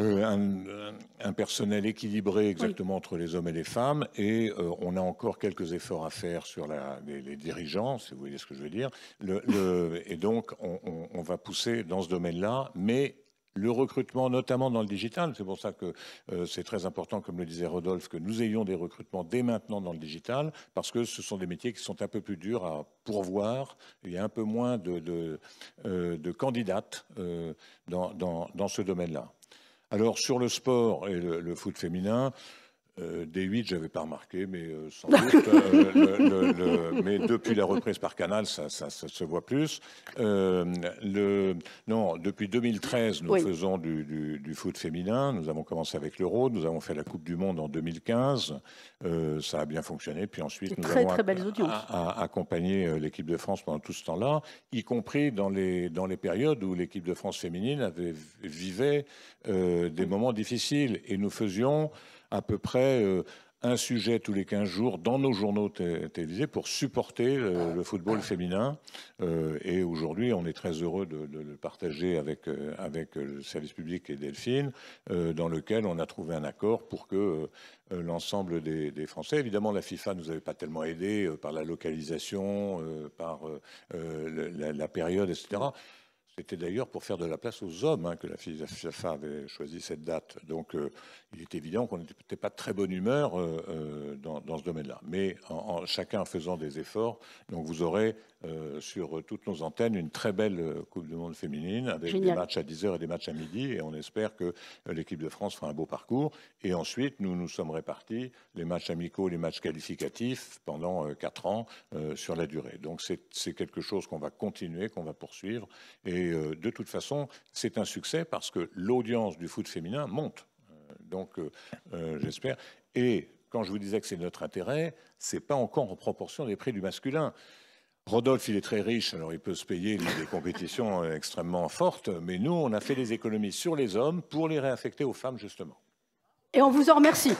euh, un, personnel équilibré exactement entre les hommes et les femmes, et euh, on a encore quelques efforts à faire sur les, dirigeants, si vous voyez ce que je veux dire. et donc, on, va pousser dans ce domaine-là, mais le recrutement, notamment dans le digital. C'est pour ça que euh, c'est très important, comme le disait Rodolphe, que nous ayons des recrutements dès maintenant dans le digital, parce que ce sont des métiers qui sont un peu plus durs à pourvoir. Il y a un peu moins de, de, candidates dans ce domaine-là. Alors sur le sport et le, foot féminin, euh, d 8, je n'avais pas remarqué, mais euh, sans doute. Euh, mais depuis la reprise par Canal, ça, se voit plus. non, depuis 2013, nous faisons du, foot féminin. Nous avons commencé avec l'Euro, nous avons fait la Coupe du Monde en 2015. ça a bien fonctionné. Puis ensuite, nous avons accompagné l'équipe de France pendant tout ce temps-là, y compris dans les, dans les périodes où l'équipe de France féminine avait, vivait des moments difficiles. Et nous faisions à peu près euh, un sujet tous les 15 jours dans nos journaux télévisés pour supporter le, ah. football ah. féminin. Euh, et aujourd'hui, on est très heureux de, le partager avec, euh, avec le service public et Delphine, dans lequel on a trouvé un accord pour que l'ensemble des, Français, évidemment, la FIFA nous avait pas tellement aidés par la localisation, par la, période, etc. C'était d'ailleurs pour faire de la place aux hommes hein, que la FIFA avait choisi cette date. Donc, il est évident qu'on n'était pas de très bonne humeur euh, euh, dans, ce domaine-là. Mais en, chacun faisant des efforts, donc vous aurez euh, sur toutes nos antennes une très belle Coupe du Monde féminine avec des matchs à 10h et des matchs à midi. Et on espère que l'équipe de France fera un beau parcours. Et ensuite, nous nous sommes répartis les matchs amicaux, les matchs qualificatifs pendant 4 ans sur la durée. Donc c'est quelque chose qu'on va continuer, qu'on va poursuivre. Et de toute façon, c'est un succès parce que l'audience du foot féminin monte. Donc, euh, euh, j'espère. Et quand je vous disais que c'est notre intérêt, c'est pas encore en proportion des prix du masculin. Rodolphe, il est très riche, alors il peut se payer des compétitions extrêmement fortes, mais nous, on a fait des économies sur les hommes pour les réaffecter aux femmes, justement. Et on vous en remercie.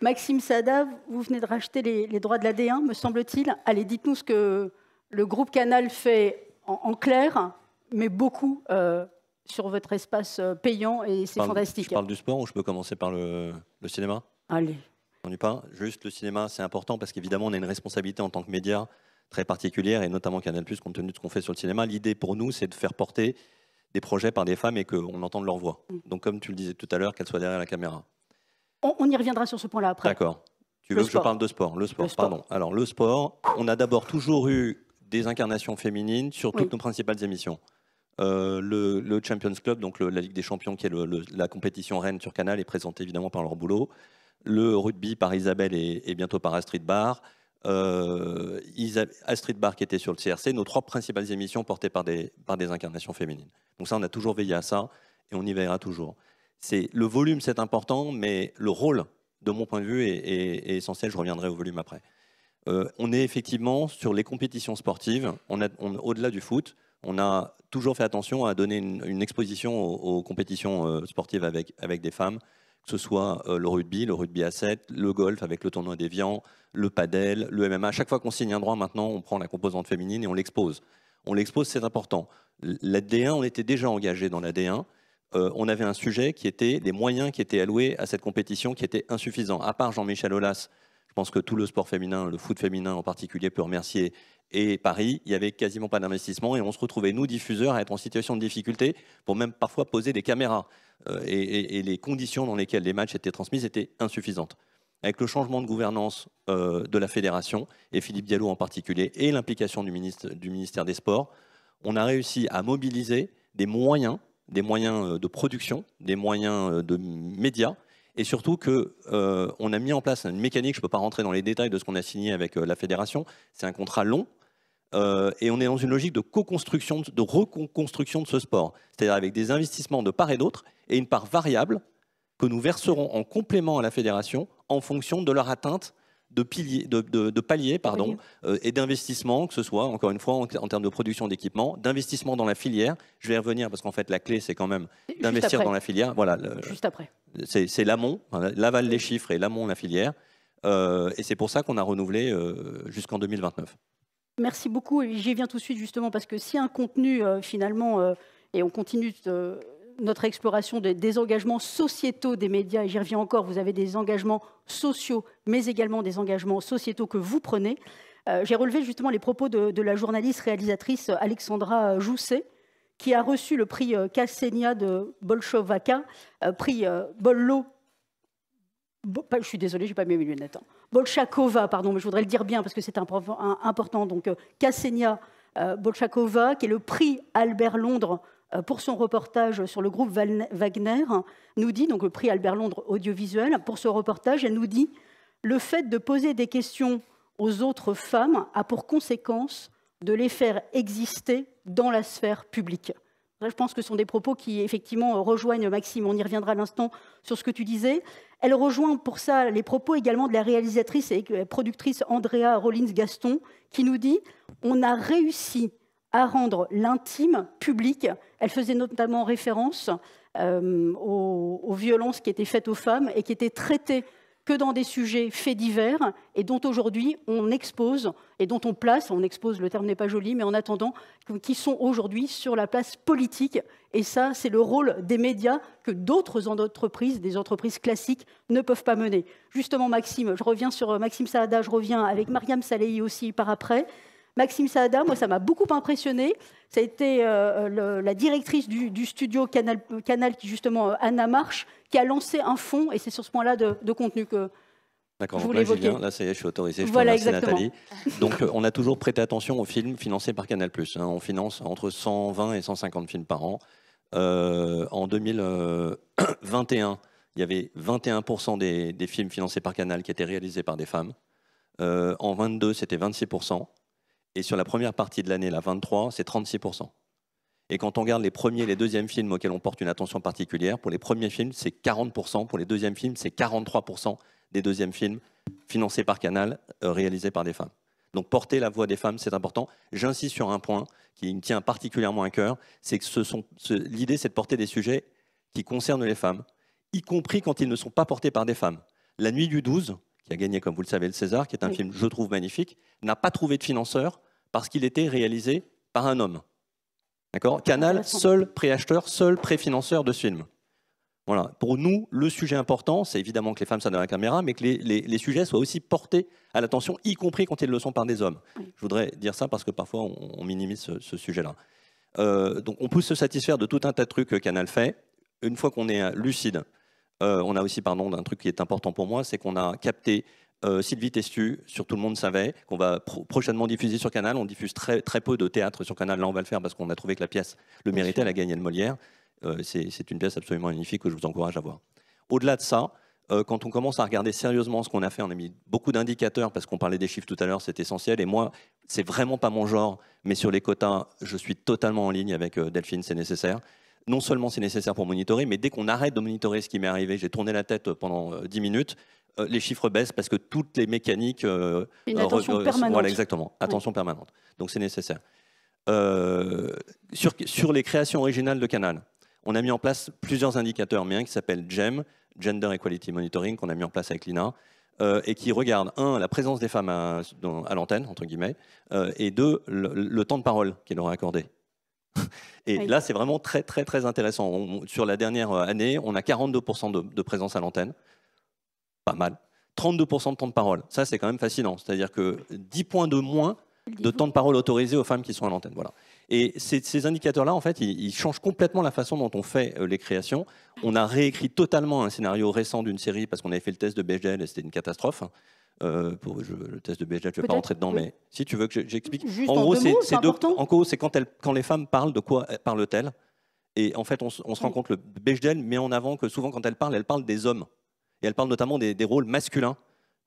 Maxime Sada, vous venez de racheter les, droits de l'AD1, me semble-t-il. Allez, dites-nous ce que le groupe Canal fait en clair mais beaucoup euh, sur votre espace euh, payant et c'est fantastique. Je parle du sport ou je peux commencer par le, cinéma Allez. On pas Juste le cinéma, c'est important parce qu'évidemment, on a une responsabilité en tant que média très particulière et notamment Canal+, compte tenu de ce qu'on fait sur le cinéma. L'idée pour nous, c'est de faire porter des projets par des femmes et qu'on entende leur voix. Mm. Donc, comme tu le disais tout à l'heure, qu'elles soient derrière la caméra. On, y reviendra sur ce point-là après. D'accord. Tu veux que je parle de sport Le sport, pardon. Alors, le sport, on a d'abord toujours eu des incarnations féminines sur toutes nos principales émissions. Euh, le, Champions Club, donc la Ligue des Champions, qui est la compétition reine sur Canal, est présentée évidemment par leur boulot. Le rugby par Isabelle et, bientôt par Astrid Bar. Euh, Astrid Bar qui était sur le CRC. Nos trois principales émissions portées par des, incarnations féminines. Donc ça, on a toujours veillé à ça et on y veillera toujours. C'est le volume, c'est important, mais le rôle, de mon point de vue, est, essentiel. Je reviendrai au volume après. Euh, on est effectivement sur les compétitions sportives, on, au-delà du foot, on a toujours fait attention à donner une, exposition aux, compétitions euh, sportives avec, des femmes, que ce soit euh, le rugby, le rugby à 7, le golf avec le tournoi des d'Evian, le padel, le MMA. À chaque fois qu'on signe un droit, maintenant, on prend la composante féminine et on l'expose. On l'expose, c'est important. La D1, on était déjà engagé dans la D1. Euh, on avait un sujet qui était les moyens qui étaient alloués à cette compétition qui étaient insuffisants. À part Jean-Michel Aulas, je pense que tout le sport féminin, le foot féminin en particulier, peut remercier et Paris, il n'y avait quasiment pas d'investissement et on se retrouvait, nous, diffuseurs, à être en situation de difficulté pour même parfois poser des caméras. Euh, et, les conditions dans lesquelles les matchs étaient transmis étaient insuffisantes. Avec le changement de gouvernance euh, de la fédération, et Philippe Diallo en particulier, et l'implication du, ministère des Sports, on a réussi à mobiliser des moyens, des moyens euh, de production, des moyens de médias, et surtout que on a mis en place une mécanique, je ne peux pas rentrer dans les détails de ce qu'on a signé avec la fédération, c'est un contrat long, euh, et on est dans une logique de co-construction, de reconstruction de ce sport, c'est-à-dire avec des investissements de part et d'autre et une part variable que nous verserons en complément à la fédération en fonction de leur atteinte de, paliers pardon, euh, et d'investissements, que ce soit, encore une fois, en, termes de production d'équipement, d'investissement dans la filière. Je vais revenir parce qu'en fait, la clé, c'est quand même d'investir dans la filière. Voilà, Juste après. C'est l'amont, l'aval des chiffres et l'amont, la filière. Euh, et c'est pour ça qu'on a renouvelé jusqu'en 2029 merci beaucoup. J'y viens tout de suite justement parce que si un contenu euh, finalement, euh, et on continue euh, notre exploration des, engagements sociétaux des médias, et j'y reviens encore, vous avez des engagements sociaux, mais également des engagements sociétaux que vous prenez. J'ai relevé justement les propos de, la journaliste réalisatrice Alexandra Jousset, qui a reçu le prix Kassenia de Bolshovaka, prix Bollo je suis désolée, j'ai pas mis mes lunettes. Bolchakova, pardon, mais je voudrais le dire bien parce que c'est important. Donc, euh, Ksenia euh, Bolchakova, qui est le prix Albert Londres euh, pour son reportage sur le groupe Wagner, nous dit, donc le prix Albert Londres audiovisuel, pour ce reportage, elle nous dit le fait de poser des questions aux autres femmes a pour conséquence de les faire exister dans la sphère publique. je pense que ce sont des propos qui, effectivement, rejoignent, Maxime, on y reviendra à l'instant sur ce que tu disais. Elle rejoint pour ça les propos également de la réalisatrice et productrice Andrea Rollins-Gaston, qui nous dit On a réussi à rendre l'intime public. Elle faisait notamment référence euh, aux, violences qui étaient faites aux femmes et qui étaient traitées que dans des sujets faits divers et dont aujourd'hui on expose et dont on place, on expose, le terme n'est pas joli, mais en attendant, qui sont aujourd'hui sur la place politique. Et ça, c'est le rôle des médias que d'autres entreprises, des entreprises classiques, ne peuvent pas mener. Justement, Maxime, je reviens sur Maxime Salada, je reviens avec Mariam Salehi aussi par après. Maxime Saada, moi, ça m'a beaucoup impressionné. Ça a été euh, euh, la directrice du, studio Canal, Canal, qui justement, euh, Anna Marche, qui a lancé un fonds, et c'est sur ce point-là de, contenu que, D'accord, donc là, Julien, là, ça y je suis autorisé, je voilà, exactement. Nathalie. Donc, on a toujours prêté attention aux films financés par Canal+. Hein. On finance entre 120 et 150 films par an. en 2021, il y avait 21% des, films financés par Canal qui étaient réalisés par des femmes. en 2022, c'était 26%. Et sur la première partie de l'année, la 23, c'est 36%. Et quand on regarde les premiers et les deuxièmes films auxquels on porte une attention particulière, pour les premiers films, c'est 40%, pour les deuxièmes films, c'est 43% des deuxièmes films financés par Canal, euh, réalisés par des femmes. Donc porter la voix des femmes, c'est important. J'insiste sur un point qui me tient particulièrement à cœur, c'est que l'idée, c'est de porter des sujets qui concernent les femmes, y compris quand ils ne sont pas portés par des femmes. La nuit du 12, il a gagné, comme vous le savez, le César, qui est un film, je trouve, magnifique, n'a pas trouvé de financeur parce qu'il était réalisé par un homme. D'accord Canal, seul préacheteur, seul préfinanceur de ce film. Voilà. Pour nous, le sujet important, c'est évidemment que les femmes soient dans la caméra, mais que les, sujets soient aussi portés à l'attention, y compris quand ils le sont par des hommes. Je voudrais dire ça parce que parfois on, minimise ce, sujet-là. Euh, donc on peut se satisfaire de tout un tas de trucs que Canal fait. Une fois qu'on est euh, lucide euh, on a aussi, pardon, d'un truc qui est important pour moi, c'est qu'on a capté euh, Sylvie Testu sur Tout le monde savait, qu'on va prochainement diffuser sur Canal. On diffuse très, peu de théâtre sur Canal. Là, on va le faire parce qu'on a trouvé que la pièce le méritait. Elle a gagné le Molière. Euh, c'est une pièce absolument magnifique que je vous encourage à voir. Au-delà de ça, quand on commence à regarder sérieusement ce qu'on a fait, on a mis beaucoup d'indicateurs parce qu'on parlait des chiffres tout à l'heure, c'est essentiel. Et moi, c'est vraiment pas mon genre, mais sur les quotas, je suis totalement en ligne avec Delphine, c'est nécessaire non seulement c'est nécessaire pour monitorer, mais dès qu'on arrête de monitorer ce qui m'est arrivé, j'ai tourné la tête euh, pendant 10 euh, minutes, euh, les chiffres baissent parce que toutes les mécaniques. Une attention permanente. Voilà, exactement. Attention permanente. Donc c'est nécessaire. sur, les créations originales de Canal, on a mis en place plusieurs indicateurs, mais un qui s'appelle GEM, Gender Equality Monitoring, qu'on a mis en place avec l'INA, et qui regarde, un, la présence des femmes à, l'antenne, entre guillemets, et deux, le, temps de parole qu'elle aura accordé. Et là, c'est vraiment très, très, très intéressant. sur la dernière euh, année, on a 42% de, présence à l'antenne. Pas mal. 32% de temps de parole. Ça, c'est quand même fascinant. C'est-à-dire que 10 points de moins de temps de parole autorisé aux femmes qui sont à l'antenne. Voilà. Et ces, indicateurs-là, en fait, ils, changent complètement la façon dont on fait euh, les créations. On a réécrit totalement un scénario récent d'une série parce qu'on avait fait le test de BGL. et c'était une catastrophe. Euh, pour, le test de Bechdel, je ne vais pas rentrer dedans, mais si tu veux que j'explique. En, gros, c'est en gros, c'est quand, les femmes parlent, de quoi parlent-elles Et en fait, on, se rend compte, le Bechdel met en avant que souvent, quand elles parlent, elles parlent des hommes. Et elles parlent notamment des, rôles masculins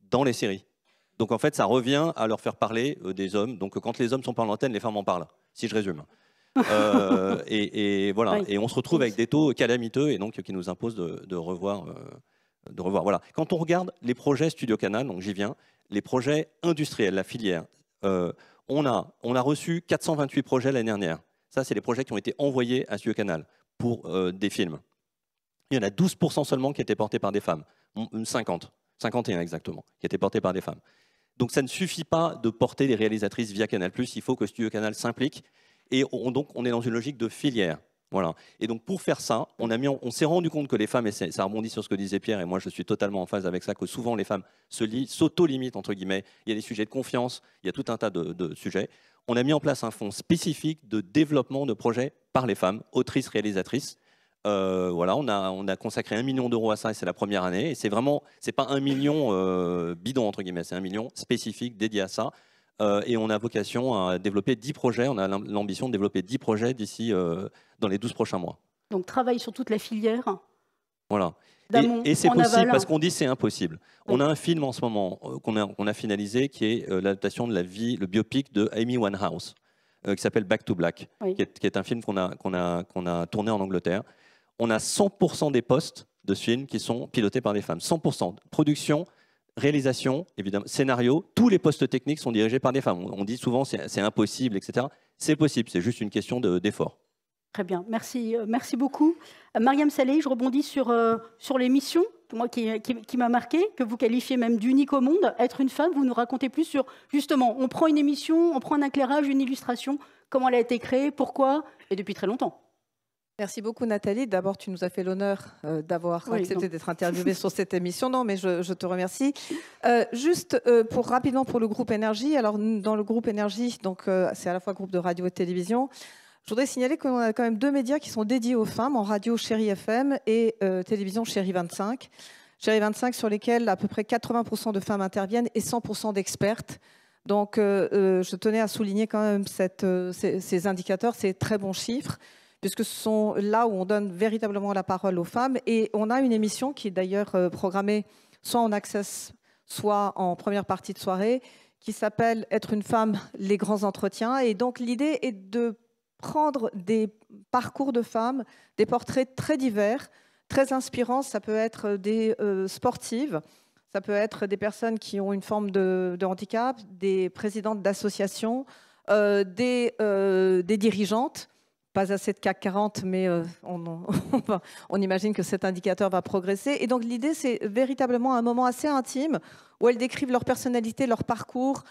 dans les séries. Donc en fait, ça revient à leur faire parler euh, des hommes. Donc quand les hommes sont par l'antenne, les femmes en parlent, si je résume. Euh, et, voilà. Et on se retrouve avec des taux calamiteux et donc qui nous imposent de revoir de revoir. Quand on regarde les projets Studio Canal, donc j'y viens, les projets industriels, la filière, euh, on, a, on a reçu 428 projets l'année dernière. Ça, c'est les projets qui ont été envoyés à Studio Canal pour euh, des films. Il y en a 12% seulement qui étaient portés par des femmes. 50, 51 exactement, qui étaient portés par des femmes. Donc ça ne suffit pas de porter des réalisatrices via Canal+, il faut que Studio Canal s'implique. Et donc on est dans une logique de filière. Et donc pour faire ça, on, s'est rendu compte que les femmes, et ça rebondit sur ce que disait Pierre, et moi je suis totalement en phase avec ça, que souvent les femmes s'auto-limitent, entre guillemets. Il y a des sujets de confiance, il y a tout un tas de, sujets. On a mis en place un fonds spécifique de développement de projets par les femmes, autrices, réalisatrices. Euh, voilà, on a, consacré un million d'euros à ça et c'est la première année. Et c'est vraiment, c'est pas un million euh, bidon entre guillemets, c'est un million spécifique dédié à ça. Euh, et on a vocation à développer 10 projets, on a l'ambition de développer 10 projets d'ici euh, dans les 12 prochains mois. Donc travaille sur toute la filière. Voilà. Et, c'est possible, parce qu'on dit c'est impossible. On a un film en ce moment euh, qu'on a, finalisé qui est l'adaptation de la vie, le biopic de Amy Winehouse, qui s'appelle Back to Black, qui, est, un film qu'on a, a, a, tourné en Angleterre. On a 100% des postes de ce film qui sont pilotés par des femmes. 100%. Production, réalisation, évidemment, scénario, tous les postes techniques sont dirigés par des femmes. On dit souvent c'est impossible, etc. C'est possible, c'est juste une question d'effort. Très bien, merci, euh, merci beaucoup. Euh, Mariam Saleh, je rebondis sur, euh, l'émission, moi qui, m'a marqué, que vous qualifiez même d'unique au monde. Être une femme, vous nous racontez plus sur, justement, on prend une émission, on prend un éclairage, une illustration, comment elle a été créée, pourquoi, et depuis très longtemps. Merci beaucoup Nathalie. D'abord, tu nous as fait l'honneur euh, d'avoir accepté d'être interviewée sur cette émission. Non, mais je, te remercie. Euh, juste euh, pour rapidement pour le groupe énergie. Alors dans le groupe énergie, donc c'est à la fois groupe de radio et de télévision. Je voudrais signaler qu'on a quand même deux médias qui sont dédiés aux femmes en radio Chérie FM et télévision Chérie 25. Chérie 25 sur lesquels à peu près 80% de femmes interviennent et 100% d'expertes. Donc je tenais à souligner quand même cette, ces, ces indicateurs, ces très bons chiffres puisque ce sont là où on donne véritablement la parole aux femmes. Et on a une émission qui est d'ailleurs euh, programmée soit en access, soit en première partie de soirée, qui s'appelle Être une femme, les grands entretiens. Et donc l'idée est de prendre des parcours de femmes, des portraits très divers, très inspirants. Ça peut être des euh, sportives, ça peut être des personnes qui ont une forme de, handicap, des présidentes d'associations, euh, des, des dirigeantes pas assez de CAC 40, mais euh, on, on, imagine que cet indicateur va progresser. Et donc l'idée, c'est véritablement un moment assez intime où elles décrivent leur personnalité, leur parcours,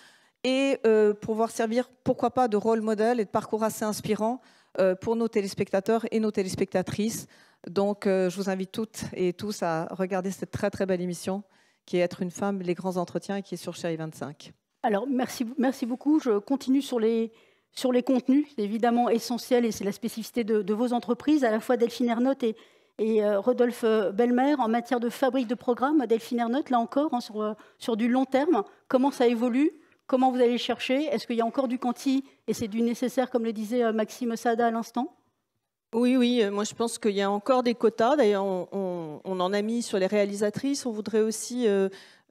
et euh, pour pouvoir servir, pourquoi pas, de rôle modèle et de parcours assez inspirant euh, pour nos téléspectateurs et nos téléspectatrices. Donc je vous invite toutes et tous à regarder cette très très belle émission qui est Être une femme, les grands entretiens, qui est sur Chérie 25. Alors merci, merci beaucoup. Je continue sur les sur les contenus, c'est évidemment essentiel et c'est la spécificité de, vos entreprises, à la fois Delphine Ernotte et, euh, Rodolphe euh, Belmer, en matière de fabrique de programmes, Delphine Ernotte, là encore, hein, euh, sur, du long terme, comment ça évolue, comment vous allez chercher, est-ce qu'il y a encore du quanti et c'est du nécessaire, comme le disait Maxime Sada à l'instant oui, oui, moi je pense qu'il y a encore des quotas. D'ailleurs, on, en a mis sur les réalisatrices. On voudrait aussi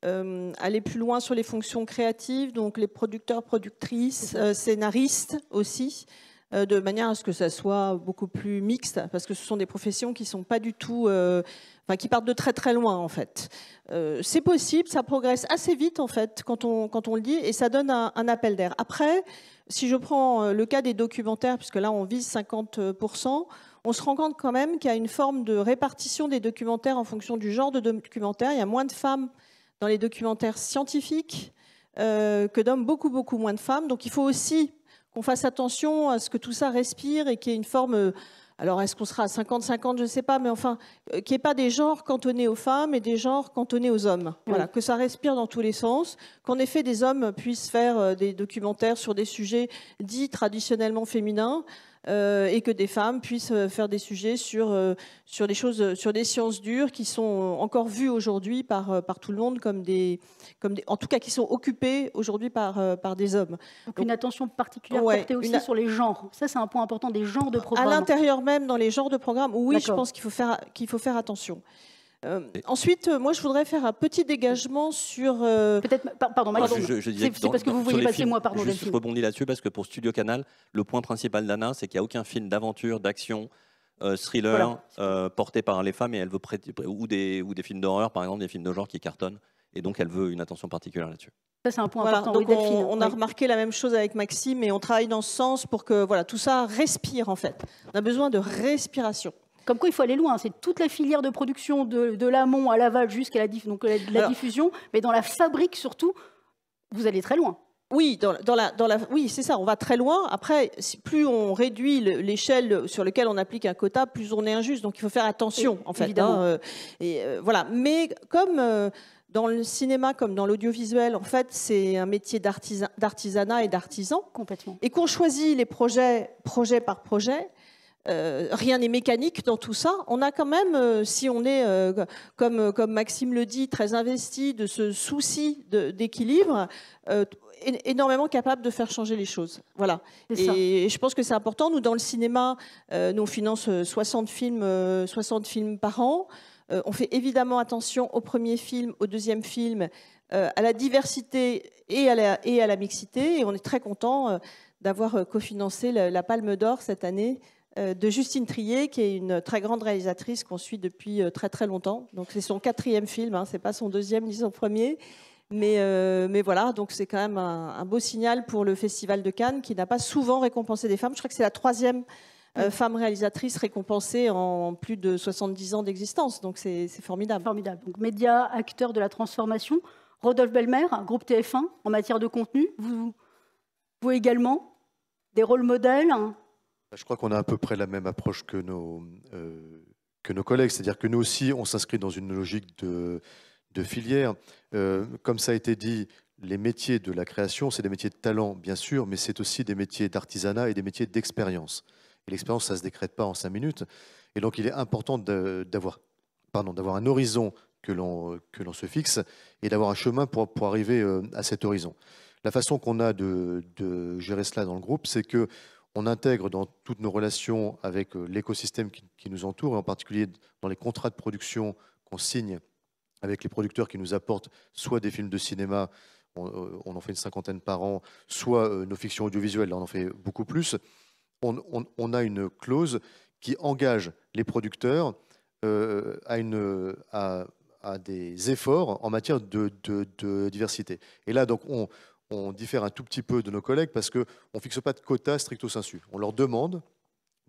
euh, aller plus loin sur les fonctions créatives, donc les producteurs, productrices, euh, scénaristes aussi, euh, de manière à ce que ça soit beaucoup plus mixte, parce que ce sont des professions qui sont pas du tout, enfin qui partent de très très loin en fait. C'est possible, ça progresse assez vite en fait quand on quand on le dit, et ça donne un, un appel d'air. Après, si je prends le cas des documentaires, puisque là on vise 50%, on se rend compte quand même qu'il y a une forme de répartition des documentaires en fonction du genre de documentaire. Il y a moins de femmes dans les documentaires scientifiques euh, que d'hommes, beaucoup, beaucoup moins de femmes. Donc il faut aussi qu'on fasse attention à ce que tout ça respire et qu'il y ait une forme... Euh, alors, est-ce qu'on sera à 50-50 Je ne sais pas, mais enfin, euh, qu'il n'y ait pas des genres cantonnés aux femmes et des genres cantonnés aux hommes. Voilà, que ça respire dans tous les sens, qu'en effet des hommes puissent faire des documentaires sur des sujets dits traditionnellement féminins, euh, et que des femmes puissent euh, faire des sujets sur, euh, sur, des, choses, sur des sciences dures qui sont encore vues aujourd'hui par, par tout le monde comme des, comme des, En tout cas, qui sont occupées aujourd'hui par, par des hommes. Donc, une attention particulière portée aussi sur les genres. Ça, c'est un point important des genres de programmes. À l'intérieur même, dans les genres de programmes, oui, je pense qu'il faut, faire, qu'il faut faire attention. Euh, ensuite, euh, moi, je voudrais faire un petit dégagement sur. Euh, Peut-être, pardon, Je, c'est parce que vous voyez passer moi, pardon. je rebondis là-dessus parce que pour Studio Canal, le point principal d'Anna, c'est qu'il n'y a aucun film d'aventure, d'action, thriller porté par les femmes et elle veut ou des ou des films d'horreur, par exemple, des films de genre qui cartonnent. Et donc, elle veut une attention particulière là-dessus. Ça, c'est un point important. on, on, a remarqué la même chose avec Maxime et on travaille dans ce sens pour que voilà, tout ça respire, en fait. On a besoin de respiration. Comme quoi, il faut aller loin. C'est toute la filière de production de, l'amont à l'aval jusqu'à la, euh, diffusion, mais dans la fabrique surtout, vous allez très loin. Oui, oui, c'est ça. On va très loin. Après, plus on réduit l'échelle sur laquelle on applique un quota, plus on est injuste. Donc, il faut faire attention, en fait. Hein, euh, euh, voilà. Mais comme dans le cinéma comme dans l'audiovisuel, en fait, c'est un métier d'artisanat et d'artisan. Complètement. Et qu'on choisit les projets, projet par projet, euh, rien n'est mécanique dans tout ça. On a quand même, euh, si on est, euh, comme, comme Maxime le dit, très investi de ce souci d'équilibre, énormément capable de faire changer les choses. Voilà. Et, je pense que c'est important. Nous, dans le cinéma, nous, on finance 60 films, 60 films par an. on fait évidemment attention au premier film, au deuxième film, à la diversité et à la, et à la mixité. Et on est très content d'avoir cofinancé la Palme d'Or cette année euh, de Justine Trier, qui est une très grande réalisatrice qu'on suit depuis euh, très très longtemps. Donc c'est son quatrième film, hein, c'est pas son deuxième ni son premier, mais, euh, mais voilà. Donc c'est quand même un, beau signal pour le Festival de Cannes, qui n'a pas souvent récompensé des femmes. Je crois que c'est la troisième femme réalisatrice récompensée en plus de 70 ans d'existence. Donc c'est formidable. Formidable. Donc médias, acteurs de la transformation. Rodolphe Belmer, groupe TF1 en matière de contenu. Vous, vous également des rôles modèles, hein. Bah, je crois qu'on a à peu près la même approche que nos, euh, que nos collègues, c'est-à-dire que nous aussi, on s'inscrit dans une logique de, filière. Euh, comme ça a été dit, les métiers de la création, c'est des métiers de talent, bien sûr, mais c'est aussi des métiers d'artisanat et des métiers d'expérience. l'expérience, ça ne se décrète pas en cinq minutes. Et donc, il est important d'avoir un horizon que l'on se fixe et d'avoir un chemin pour, pour, arriver euh, à cet horizon. La façon qu'on a de, de, gérer cela dans le groupe, c'est que on intègre dans toutes nos relations avec euh, l'écosystème qui, nous entoure, et en particulier dans les contrats de production qu'on signe avec les producteurs qui nous apportent soit des films de cinéma, on, euh, en fait une cinquantaine par an, soit euh, nos fictions audiovisuelles, on en fait beaucoup plus, on, a une clause qui engage les producteurs à, une, à, des efforts en matière de, de diversité. Et là, donc, on, on diffère un tout petit peu de nos collègues parce qu'on ne fixe pas de quota stricto sensu. On leur demande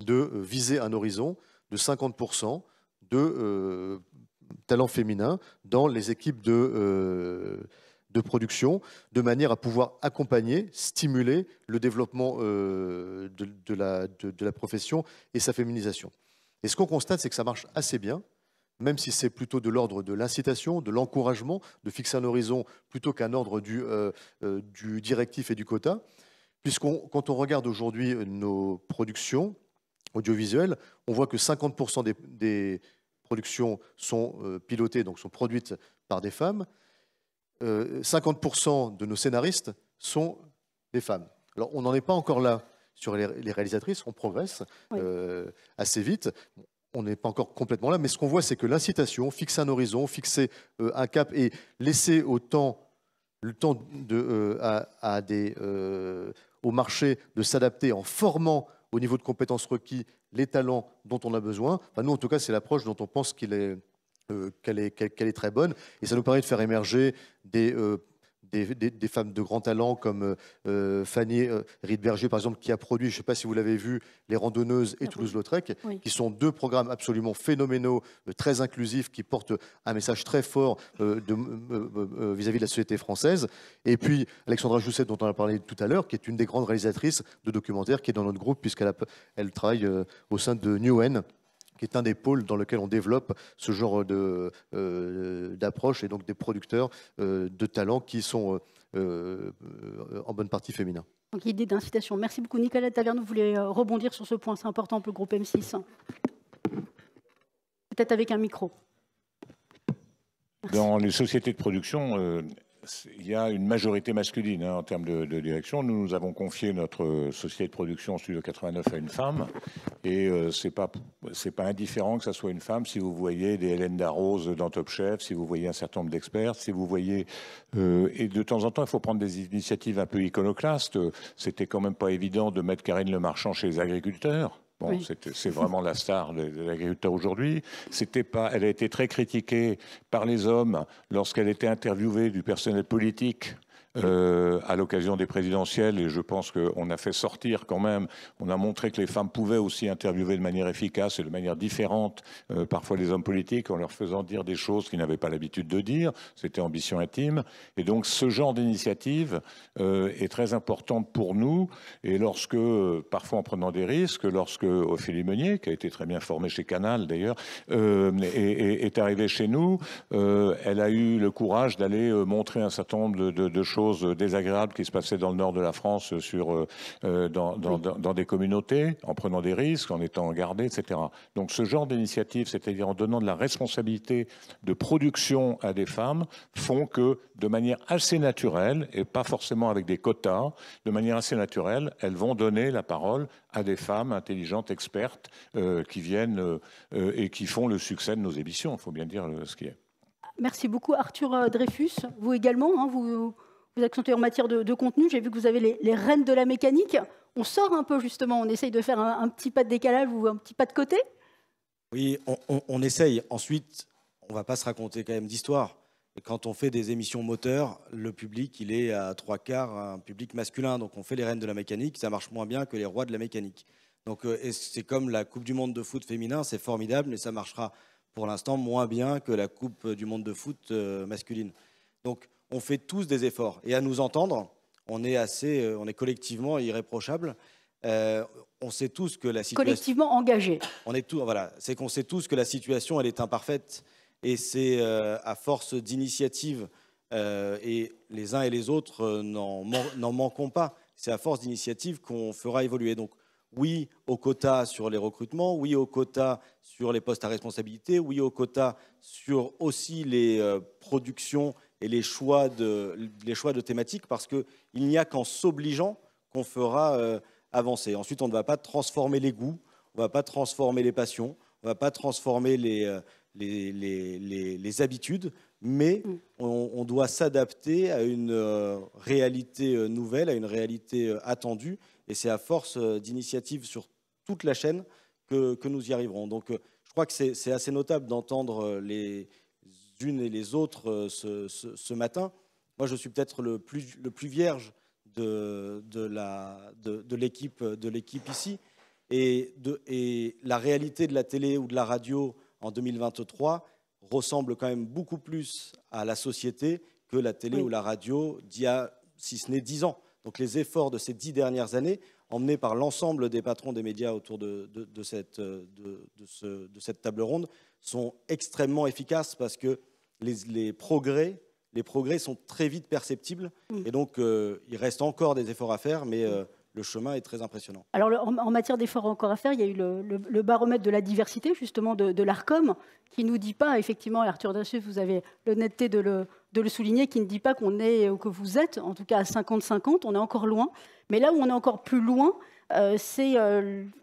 de euh, viser un horizon de 50% de talent euh, talents féminins dans les équipes euh, de, production, de manière à pouvoir accompagner, stimuler le développement de, la, profession et sa féminisation. Et ce qu'on constate, c'est que ça marche assez bien, même si c'est plutôt de l'ordre de l'incitation, de l'encouragement, de fixer un horizon plutôt qu'un ordre du, euh, euh, directif et du quota. Puisqu'on, quand on regarde aujourd'hui nos productions audiovisuelles, on voit que 50% des, productions sont euh, pilotées, donc sont produites par des femmes. 50% de nos scénaristes sont des femmes. Alors on n'en est pas encore là sur les, réalisatrices, on progresse assez vite on n'est pas encore complètement là, mais ce qu'on voit, c'est que l'incitation, fixer un horizon, fixer euh, un cap et laisser au temps, le temps de, euh, à, des, euh, au marché de s'adapter en formant au niveau de compétences requis les talents dont on a besoin. nous, en tout cas, c'est l'approche dont on pense qu'elle est, est, très bonne. Et ça nous permet de faire émerger des des, femmes de grands talent comme euh, euh, Fanny euh, Riedberger, par exemple, qui a produit, je ne sais pas si vous l'avez vu, Les Randonneuses et ah Toulouse-Lautrec, qui sont deux programmes absolument phénoménaux, très inclusifs, qui portent un message très fort vis-à-vis de, la société française. Et puis, Alexandra Jousset, dont on a parlé tout à l'heure, qui est une des grandes réalisatrices de documentaires, qui est dans notre groupe, puisqu'elle travaille au sein de Newen qui est un des pôles dans lequel on développe ce genre euh, d'approche et donc des producteurs euh, de talents qui sont euh, en bonne partie féminins. Donc, idée d'incitation. Merci beaucoup. Nicolas Taverne, vous voulez rebondir sur ce point, c'est important pour le groupe M6. Peut-être avec un micro. Dans les sociétés de production, il y a une majorité masculine hein, en termes de, direction. Nous, nous avons confié notre euh, société de production Studio 89 à une femme, et euh, ce n'est pas indifférent que ce soit une femme. Si vous voyez des Hélène Darroze dans Top Chef, si vous voyez un certain nombre d'experts, si vous voyez euh, et de temps en temps, il faut prendre des initiatives un peu iconoclastes. C'était quand même pas évident de mettre Karine Le Marchand chez les agriculteurs c'est vraiment la star de, de l'agriculteur aujourd'hui. C'était pas, elle a été très critiquée par les hommes lorsqu'elle était interviewée du personnel politique euh, à l'occasion des présidentielles, et je pense qu'on a fait sortir quand même, on a montré que les femmes pouvaient aussi interviewer de manière efficace et de manière différente, euh, parfois les hommes politiques, en leur faisant dire des choses qu'ils n'avaient pas l'habitude de dire, c'était ambition intime, et donc ce genre d'initiative euh, est très importante pour nous, et lorsque, parfois en prenant des risques, lorsque Ophélie Meunier, qui a été très bien formée chez Canal d'ailleurs, est, arrivée chez nous, elle a eu le courage d'aller montrer un certain nombre de choses choses euh, désagréables qui se passaient dans le nord de la France euh, sur, euh, dans, des communautés, en prenant des risques, en étant gardés, etc. Donc ce genre d'initiative, c'est-à-dire en donnant de la responsabilité de production à des femmes, font que de manière assez naturelle, et pas forcément avec des quotas, de manière assez naturelle, elles vont donner la parole à des femmes intelligentes, expertes, qui viennent et qui font le succès de nos émissions, il faut bien dire ce qui est. Merci beaucoup Arthur Dreyfus, vous également, hein, vous vous accentuez en matière de, contenu. J'ai vu que vous avez les, rênes reines de la mécanique. On sort un peu justement, on essaye de faire un, petit pas de décalage ou un petit pas de côté. Oui, on, essaye. Ensuite, on ne va pas se raconter quand même d'histoire. quand on fait des émissions moteurs, le public, il est à trois quarts un public masculin. Donc on fait les reines de la mécanique, ça marche moins bien que les rois de la mécanique. Donc euh, c'est comme la Coupe du Monde de foot féminin, c'est formidable, mais ça marchera pour l'instant moins bien que la Coupe du Monde de foot euh, masculine. Donc on fait tous des efforts. Et à nous entendre, on est assez, euh, on est collectivement irréprochable. Euh, on sait tous que la situation collectivement engagé. On est tous, voilà, c'est qu'on sait tous que la situation elle est imparfaite et c'est euh, à force d'initiative et les uns et les autres n'en manquons pas. C'est à force d'initiative qu'on fera évoluer. Donc oui aux quotas sur les recrutements, oui au quota sur les postes à responsabilité, oui au quota sur aussi les productions et les choix de, les choix de thématiques parce qu'il n'y a qu'en s'obligeant qu'on fera euh, avancer. Ensuite, on ne va pas transformer les goûts, on ne va pas transformer les passions, on ne va pas transformer euh, les, les, les, habitudes, mais mm. on, doit s'adapter à une euh, réalité nouvelle, à une réalité attendue, et c'est à force d'initiatives sur toute la chaîne que, que, nous y arriverons. Donc je crois que c'est assez notable d'entendre les unes et les autres euh, ce, matin. Moi, je suis peut-être le plus, vierge de, l'équipe de, ici. Et, et, la réalité de la télé ou de la radio en 2023 ressemble quand même beaucoup plus à la société que la télé ou la radio d'il y a, si ce n'est, dix ans. Donc les efforts de ces dix dernières années, emmenés par l'ensemble des patrons des médias autour de, de, euh, cette table ronde, sont extrêmement efficaces parce que les, progrès, les progrès sont très vite perceptibles. Mm. Et donc, euh, il reste encore des efforts à faire, mais euh, le chemin est très impressionnant. Alors, en matière d'efforts encore à faire, il y a eu le, baromètre de la diversité, justement, de, l'ARCOM, qui nous dit pas, effectivement, Arthur Dacieux, vous avez l'honnêteté de le, souligner, qui ne dit pas qu'on est ou que vous êtes, en tout cas à 50-50, on est encore loin. Mais là où on est encore plus loin, euh, c'est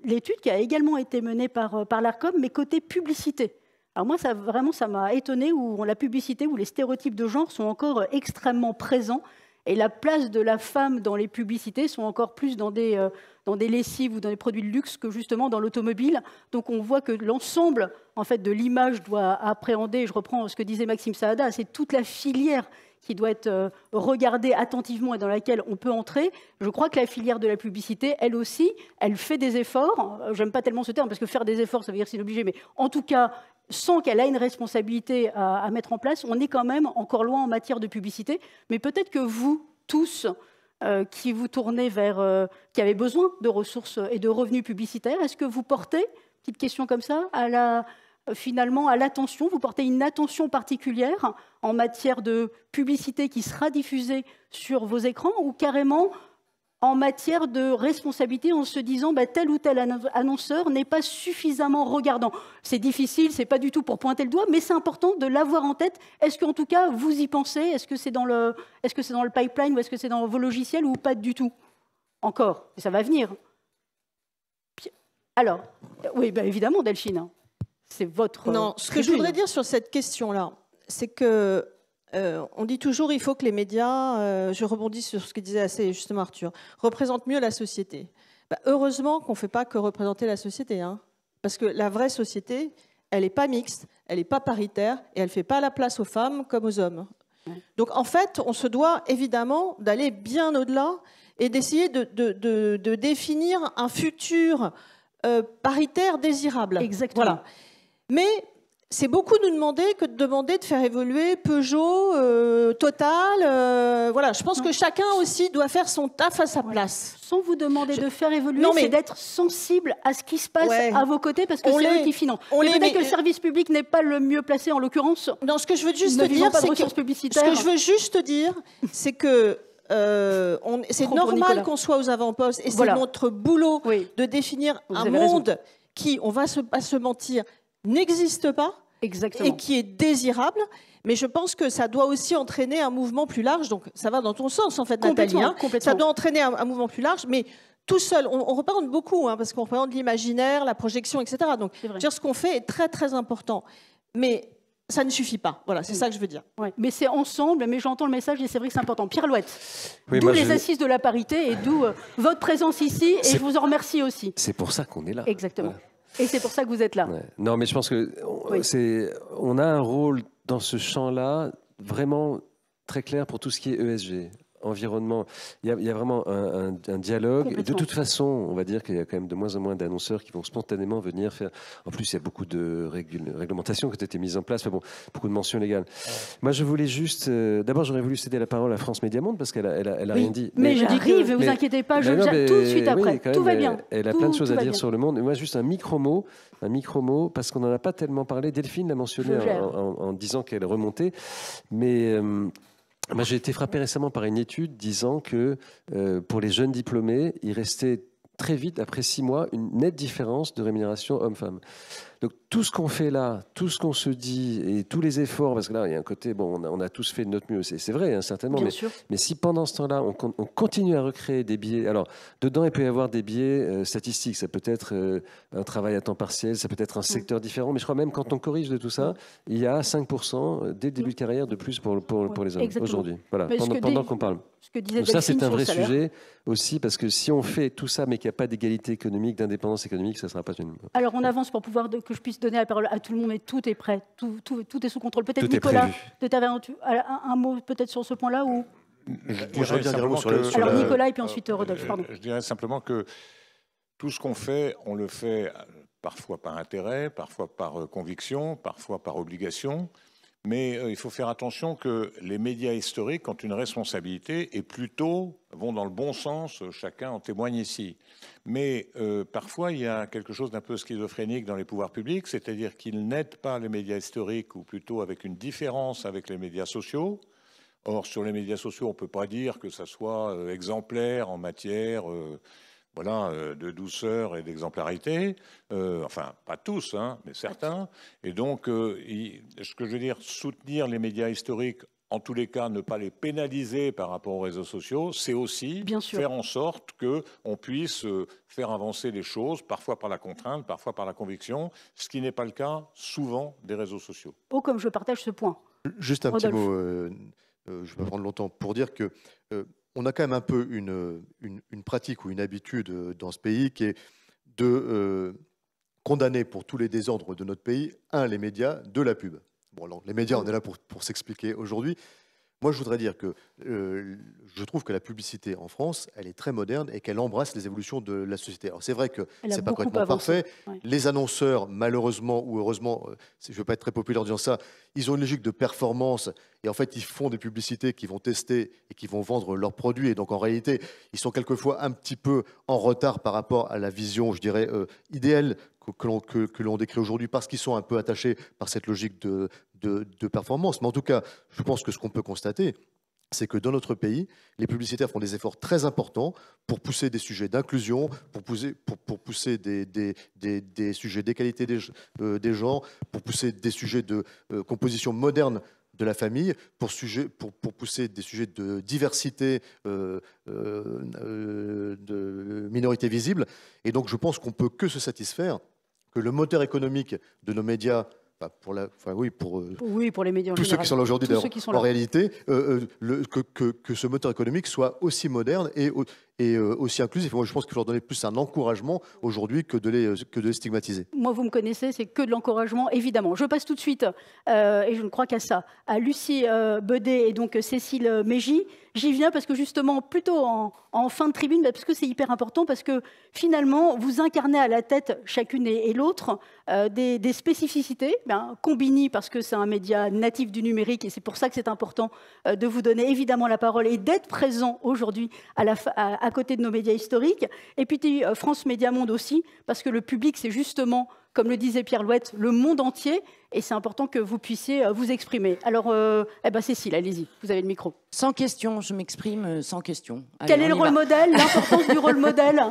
l'étude qui a également été menée par, par l'ARCOM, mais côté publicité. Alors moi, ça, vraiment, ça m'a étonné où la publicité, où les stéréotypes de genre sont encore euh, extrêmement présents et la place de la femme dans les publicités sont encore plus dans des, euh, dans des lessives ou dans des produits de luxe que justement dans l'automobile. Donc on voit que l'ensemble en fait, de l'image doit appréhender, je reprends ce que disait Maxime Saada, c'est toute la filière qui doit être euh, regardée attentivement et dans laquelle on peut entrer. Je crois que la filière de la publicité, elle aussi, elle fait des efforts. Euh, j'aime pas tellement ce terme parce que faire des efforts, ça veut dire c'est obligé, mais en tout cas, sans qu'elle ait une responsabilité à, mettre en place, on est quand même encore loin en matière de publicité. Mais peut-être que vous tous, euh, qui vous tournez vers, qui avez besoin de ressources et de revenus publicitaires, est-ce que vous portez, petite question comme ça, à la finalement à l'attention. Vous portez une attention particulière en matière de publicité qui sera diffusée sur vos écrans ou carrément en matière de responsabilité en se disant bah, tel ou tel annonceur n'est pas suffisamment regardant. C'est difficile, c'est pas du tout pour pointer le doigt, mais c'est important de l'avoir en tête. Est-ce qu'en tout cas vous y pensez Est-ce que c'est dans le, est-ce que dans le pipeline ou est-ce que c'est dans vos logiciels ou pas du tout Encore, ça va venir. Alors, oui, bah, évidemment, Delphine c'est votre. Non, ce que je voudrais dire sur cette question-là, c'est que euh, on dit toujours il faut que les médias, euh, je rebondis sur ce que disait assez justement Arthur, représentent mieux la société. Bah, heureusement qu'on ne fait pas que représenter la société, hein, parce que la vraie société, elle n'est pas mixte, elle n'est pas paritaire et elle ne fait pas la place aux femmes comme aux hommes. Donc en fait, on se doit évidemment d'aller bien au-delà et d'essayer de, définir un futur euh, paritaire désirable. Exactement. Voilà. Mais c'est beaucoup nous demander que de demander de faire évoluer Peugeot, euh, Total. Euh, voilà, je pense que chacun aussi doit faire son taf à sa place. Sans vous demander de faire évoluer, mais... c'est d'être sensible à ce qui se passe à vos côtés parce que c'est eux qui financent. On peut-être que le service public n'est pas le mieux placé en l'occurrence. Non, ce que je veux juste dire, c'est que ce que je veux juste dire, c'est que euh, c'est normal qu'on soit aux avant-postes et c'est notre boulot de définir un monde qui, on va pas se mentir, n'existe pas Exactement. et qui est désirable. Mais je pense que ça doit aussi entraîner un mouvement plus large. Donc ça va dans ton sens, en fait, Nathalie. Hein. Ça doit entraîner un, mouvement plus large, mais tout seul. On, reparle beaucoup, hein, parce qu'on de l'imaginaire, la projection, etc. Donc dire ce qu'on fait est très, très important. Mais ça ne suffit pas. Voilà, c'est ça que je veux dire. Mais c'est ensemble, mais j'entends le message et c'est vrai que c'est important. Pierre Louette, d'où les assises de la parité et d'où euh, votre présence ici et je vous en remercie aussi. C'est pour ça qu'on est là. Exactement. Et c'est pour ça que vous êtes là. Non, mais je pense que c'est, on a un rôle dans ce champ-là vraiment très clair pour tout ce qui est ESG environnement. Il y a, vraiment un, dialogue. de toute façon, on va dire qu'il y a quand même de moins en moins d'annonceurs qui vont spontanément venir faire. En plus, il y a beaucoup de réglementations qui ont été mises en place. bon, beaucoup de mentions légales. Moi, je voulais juste. Euh, d'abord, j'aurais voulu céder la parole à France Monde parce qu'elle a, elle rien dit. Mais, mais j'arrive, ah, vous inquiétez pas, je tout de suite après. tout va bien. Elle, a plein de choses à dire sur le monde. moi, juste un micro-mot, un micro-mot, parce qu'on n'en a pas tellement parlé. Delphine l'a mentionné en, disant qu'elle remontait. Mais. Euh, j'ai été frappé récemment par une étude disant que euh, pour les jeunes diplômés, il restait très vite, après six mois, une nette différence de rémunération homme-femme. Donc tout ce qu'on fait là, tout ce qu'on se dit et tous les efforts, parce que là, il y a un côté, bon, on a, tous fait de notre mieux, c'est vrai, hein, certainement, mais, si pendant ce temps-là, on, continue à recréer des biais, alors dedans, il peut y avoir des biais euh, statistiques, ça peut être euh, un travail à temps partiel, ça peut être un mm. secteur différent, mais je crois même quand on corrige de tout ça, mm. il y a 5% dès le début de mm. carrière de plus pour, pour les hommes aujourd'hui. Voilà, pendant, qu'on parle. que Donc ça, c'est un vrai sujet aussi, parce que si on fait tout ça, mais qu'il n'y a pas d'égalité économique, d'indépendance économique, ça ne sera pas une... Alors on avance pour pouvoir que je puisse donner la parole à tout le monde, mais tout est prêt, tout, est sous contrôle. Peut-être Nicolas de un, mot peut-être sur ce point-là ou... Je, euh, reviens sur, Alors Nicolas et puis ensuite Rodolphe, pardon. je dirais simplement que tout ce qu'on fait, on le fait euh, parfois par intérêt, parfois par euh, conviction, parfois par obligation. Mais euh, il faut faire attention que les médias historiques ont une responsabilité et plutôt vont dans le bon sens, euh, chacun en témoigne ici. Mais euh, parfois, il y a quelque chose d'un peu schizophrénique dans les pouvoirs publics, c'est-à-dire qu'ils n'aident pas les médias historiques, ou plutôt avec une différence avec les médias sociaux. Or, sur les médias sociaux, on ne peut pas dire que ça soit exemplaire en matière voilà, euh, de douceur et d'exemplarité, euh, enfin pas tous, hein, mais certains. Et donc, euh, ce que je veux dire, soutenir les médias historiques, en tous les cas, ne pas les pénaliser par rapport aux réseaux sociaux, c'est aussi faire en sorte que on puisse faire avancer les choses, parfois par la contrainte, parfois par la conviction, ce qui n'est pas le cas souvent des réseaux sociaux. Oh, comme je partage ce point. Juste un petit mot. je ne vais pas prendre longtemps pour dire que on a quand même un peu une, pratique ou une habitude euh, dans ce pays qui est de euh, condamner pour tous les désordres de notre pays, un, les médias, deux, la pub. Bon, les médias, on est là pour s'expliquer aujourd'hui, moi, je voudrais dire que euh, je trouve que la publicité en France, elle est très moderne et qu'elle embrasse les évolutions de la société. Alors, c'est vrai que n'est pas complètement parfait. Les annonceurs, malheureusement ou heureusement, euh, je ne veux pas être très populaire en disant ça, ils ont une logique de performance et en fait, ils font des publicités qui vont tester et qui vont vendre leurs produits. Et donc, en réalité, ils sont quelquefois un petit peu en retard par rapport à la vision, je dirais, euh, idéale que, que l'on décrit aujourd'hui parce qu'ils sont un peu attachés par cette logique de, de, performance. Mais en tout cas, je pense que ce qu'on peut constater, c'est que dans notre pays, les publicitaires font des efforts très importants pour pousser des sujets d'inclusion, pour pousser, pour, pousser des, sujets d'égalité des, euh, des gens, pour pousser des sujets de euh, composition moderne de la famille, pour, pour, pousser des sujets de diversité, euh, de minorité visible. Et donc je pense qu'on ne peut que se satisfaire que le moteur économique de nos médias pour la, oui, pour, euh, oui, pour les médias en tous ceux qui sont là aujourd'hui, en réalité, euh, euh, le, que, que, que, ce moteur économique soit aussi moderne et et euh, aussi inclusif. Moi, je pense qu'il faut leur donner plus un encouragement aujourd'hui que, de les, que de les stigmatiser. Moi, vous me connaissez, c'est que de l'encouragement, évidemment. Je passe tout de suite, euh, et je ne crois qu'à ça, à Lucie euh, Bedet et donc Cécile Méji. J'y viens parce que justement, plutôt en, fin de tribune, bah, parce que c'est hyper important, parce que finalement, vous incarnez à la tête chacune et, l'autre des, des, spécificités. Ben, Combini, parce que c'est un média natif du numérique, et c'est pour ça que c'est important de vous donner évidemment la parole et d'être présent aujourd'hui à la, à, à à côté de nos médias historiques. Et puis euh, France Média Monde aussi, parce que le public, c'est justement comme le disait Pierre Louette, le monde entier, et c'est important que vous puissiez euh, vous exprimer. Alors, euh, eh ben Cécile, allez-y, vous avez le micro. Sans question, je m'exprime euh, sans question. Quel est le rôle modèle, l'importance du rôle modèle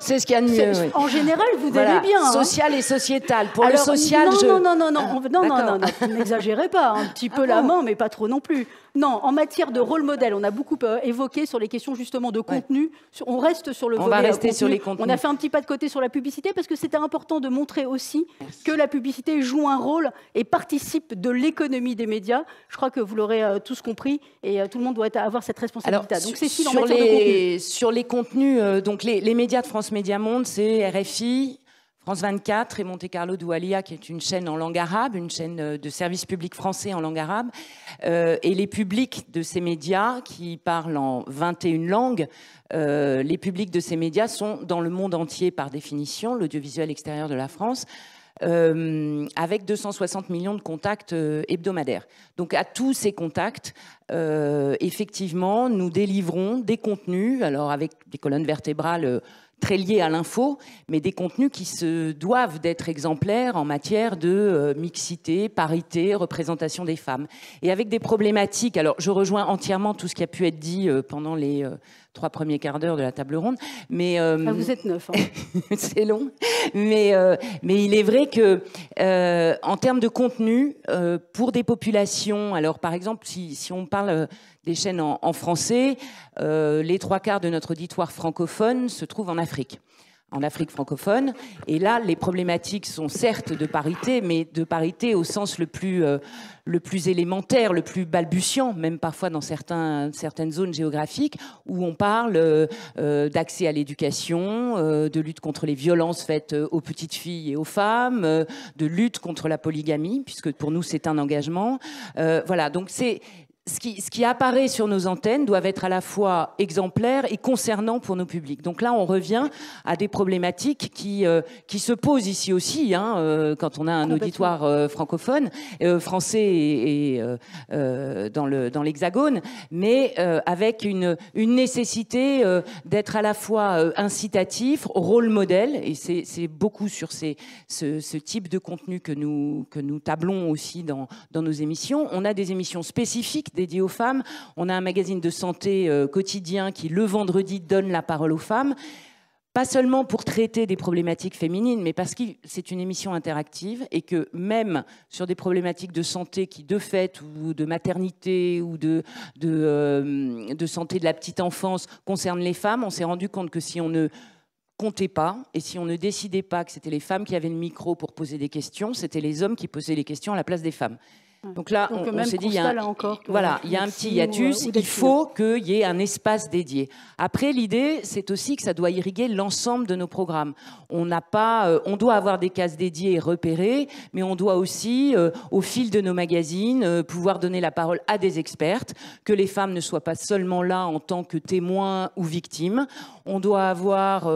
C'est ce qu'il y a de mieux. En général, vous allez bien. Hein. Social et sociétal. Pour le social, non, non, non, non, ah, non, non, non, non, n'exagérez pas. Un petit ah peu la main, mais pas trop non plus. Non, en matière de rôle modèle, on a beaucoup évoqué sur les questions justement de contenu. On reste sur le on On va rester sur les contenus. On a fait un petit pas de côté sur la publicité parce que c'était important de montrer aussi que la publicité joue un rôle et participe de l'économie des médias. Je crois que vous l'aurez euh, tous compris et euh, tout le monde doit avoir cette responsabilité. donc, Cécile, sur, les, sur les contenus, euh, donc les, les, médias de France Média Monde, c'est RFI, France 24 et Monte Carlo Doualia, qui est une chaîne en langue arabe, une chaîne euh, de service public français en langue arabe, euh, et les publics de ces médias qui parlent en 21 langues, euh, les publics de ces médias sont dans le monde entier par définition, l'audiovisuel extérieur de la France, avec 260 millions de contacts hebdomadaires. Donc à tous ces contacts, effectivement, nous délivrons des contenus, alors avec des colonnes vertébrales très liés à l'info, mais des contenus qui se doivent d'être exemplaires en matière de euh, mixité, parité, représentation des femmes. Et avec des problématiques, alors je rejoins entièrement tout ce qui a pu être dit euh, pendant les euh, trois premiers quarts d'heure de la table ronde, mais... Ah, vous êtes neuf. Hein. C'est long. Mais, il est vrai que en termes de contenu, pour des populations, alors par exemple, si on parle des chaînes en, français, euh, les trois quarts de notre auditoire francophone se trouvent en Afrique en Afrique francophone. Et là, les problématiques sont certes de parité, mais de parité au sens le plus, euh, le plus élémentaire, le plus balbutiant, même parfois dans certains, certaines zones géographiques, où on parle euh, d'accès à l'éducation, de lutte contre les violences faites aux petites filles et aux femmes, de lutte contre la polygamie, puisque pour nous, c'est un engagement. voilà, donc c'est ce qui, ce qui, apparaît sur nos antennes doivent être à la fois exemplaires et concernants pour nos publics. Donc là, on revient à des problématiques qui, euh, qui se posent ici aussi, hein, euh, quand on a un auditoire euh, francophone, français et, et dans l'Hexagone, dans mais avec une, une nécessité d'être à la fois incitatif, rôle modèle, et c'est beaucoup sur ces, ce, ce, type de contenu que nous, que nous tablons aussi dans, dans nos émissions. On a des émissions spécifiques dédié aux femmes. On a un magazine de santé euh, quotidien qui, le vendredi, donne la parole aux femmes. Pas seulement pour traiter des problématiques féminines, mais parce que c'est une émission interactive et que même sur des problématiques de santé qui, de fait, ou de maternité, ou de, de, euh, de santé de la petite enfance concernent les femmes, on s'est rendu compte que si on ne comptait pas et si on ne décidait pas que c'était les femmes qui avaient le micro pour poser des questions, c'était les hommes qui posaient les questions à la place des femmes. Donc là, on, euh, s'est dit, il y a voilà, il y a un petit hiatus. Euh, il faut qu'il y ait un espace dédié. Après, l'idée, c'est aussi que ça doit irriguer l'ensemble de nos programmes. On n'a pas, euh, on doit avoir des cases dédiées et repérées, mais on doit aussi, au fil de nos magazines, pouvoir donner la parole à des expertes, que les femmes ne soient pas seulement là en tant que témoins ou victimes. On doit avoir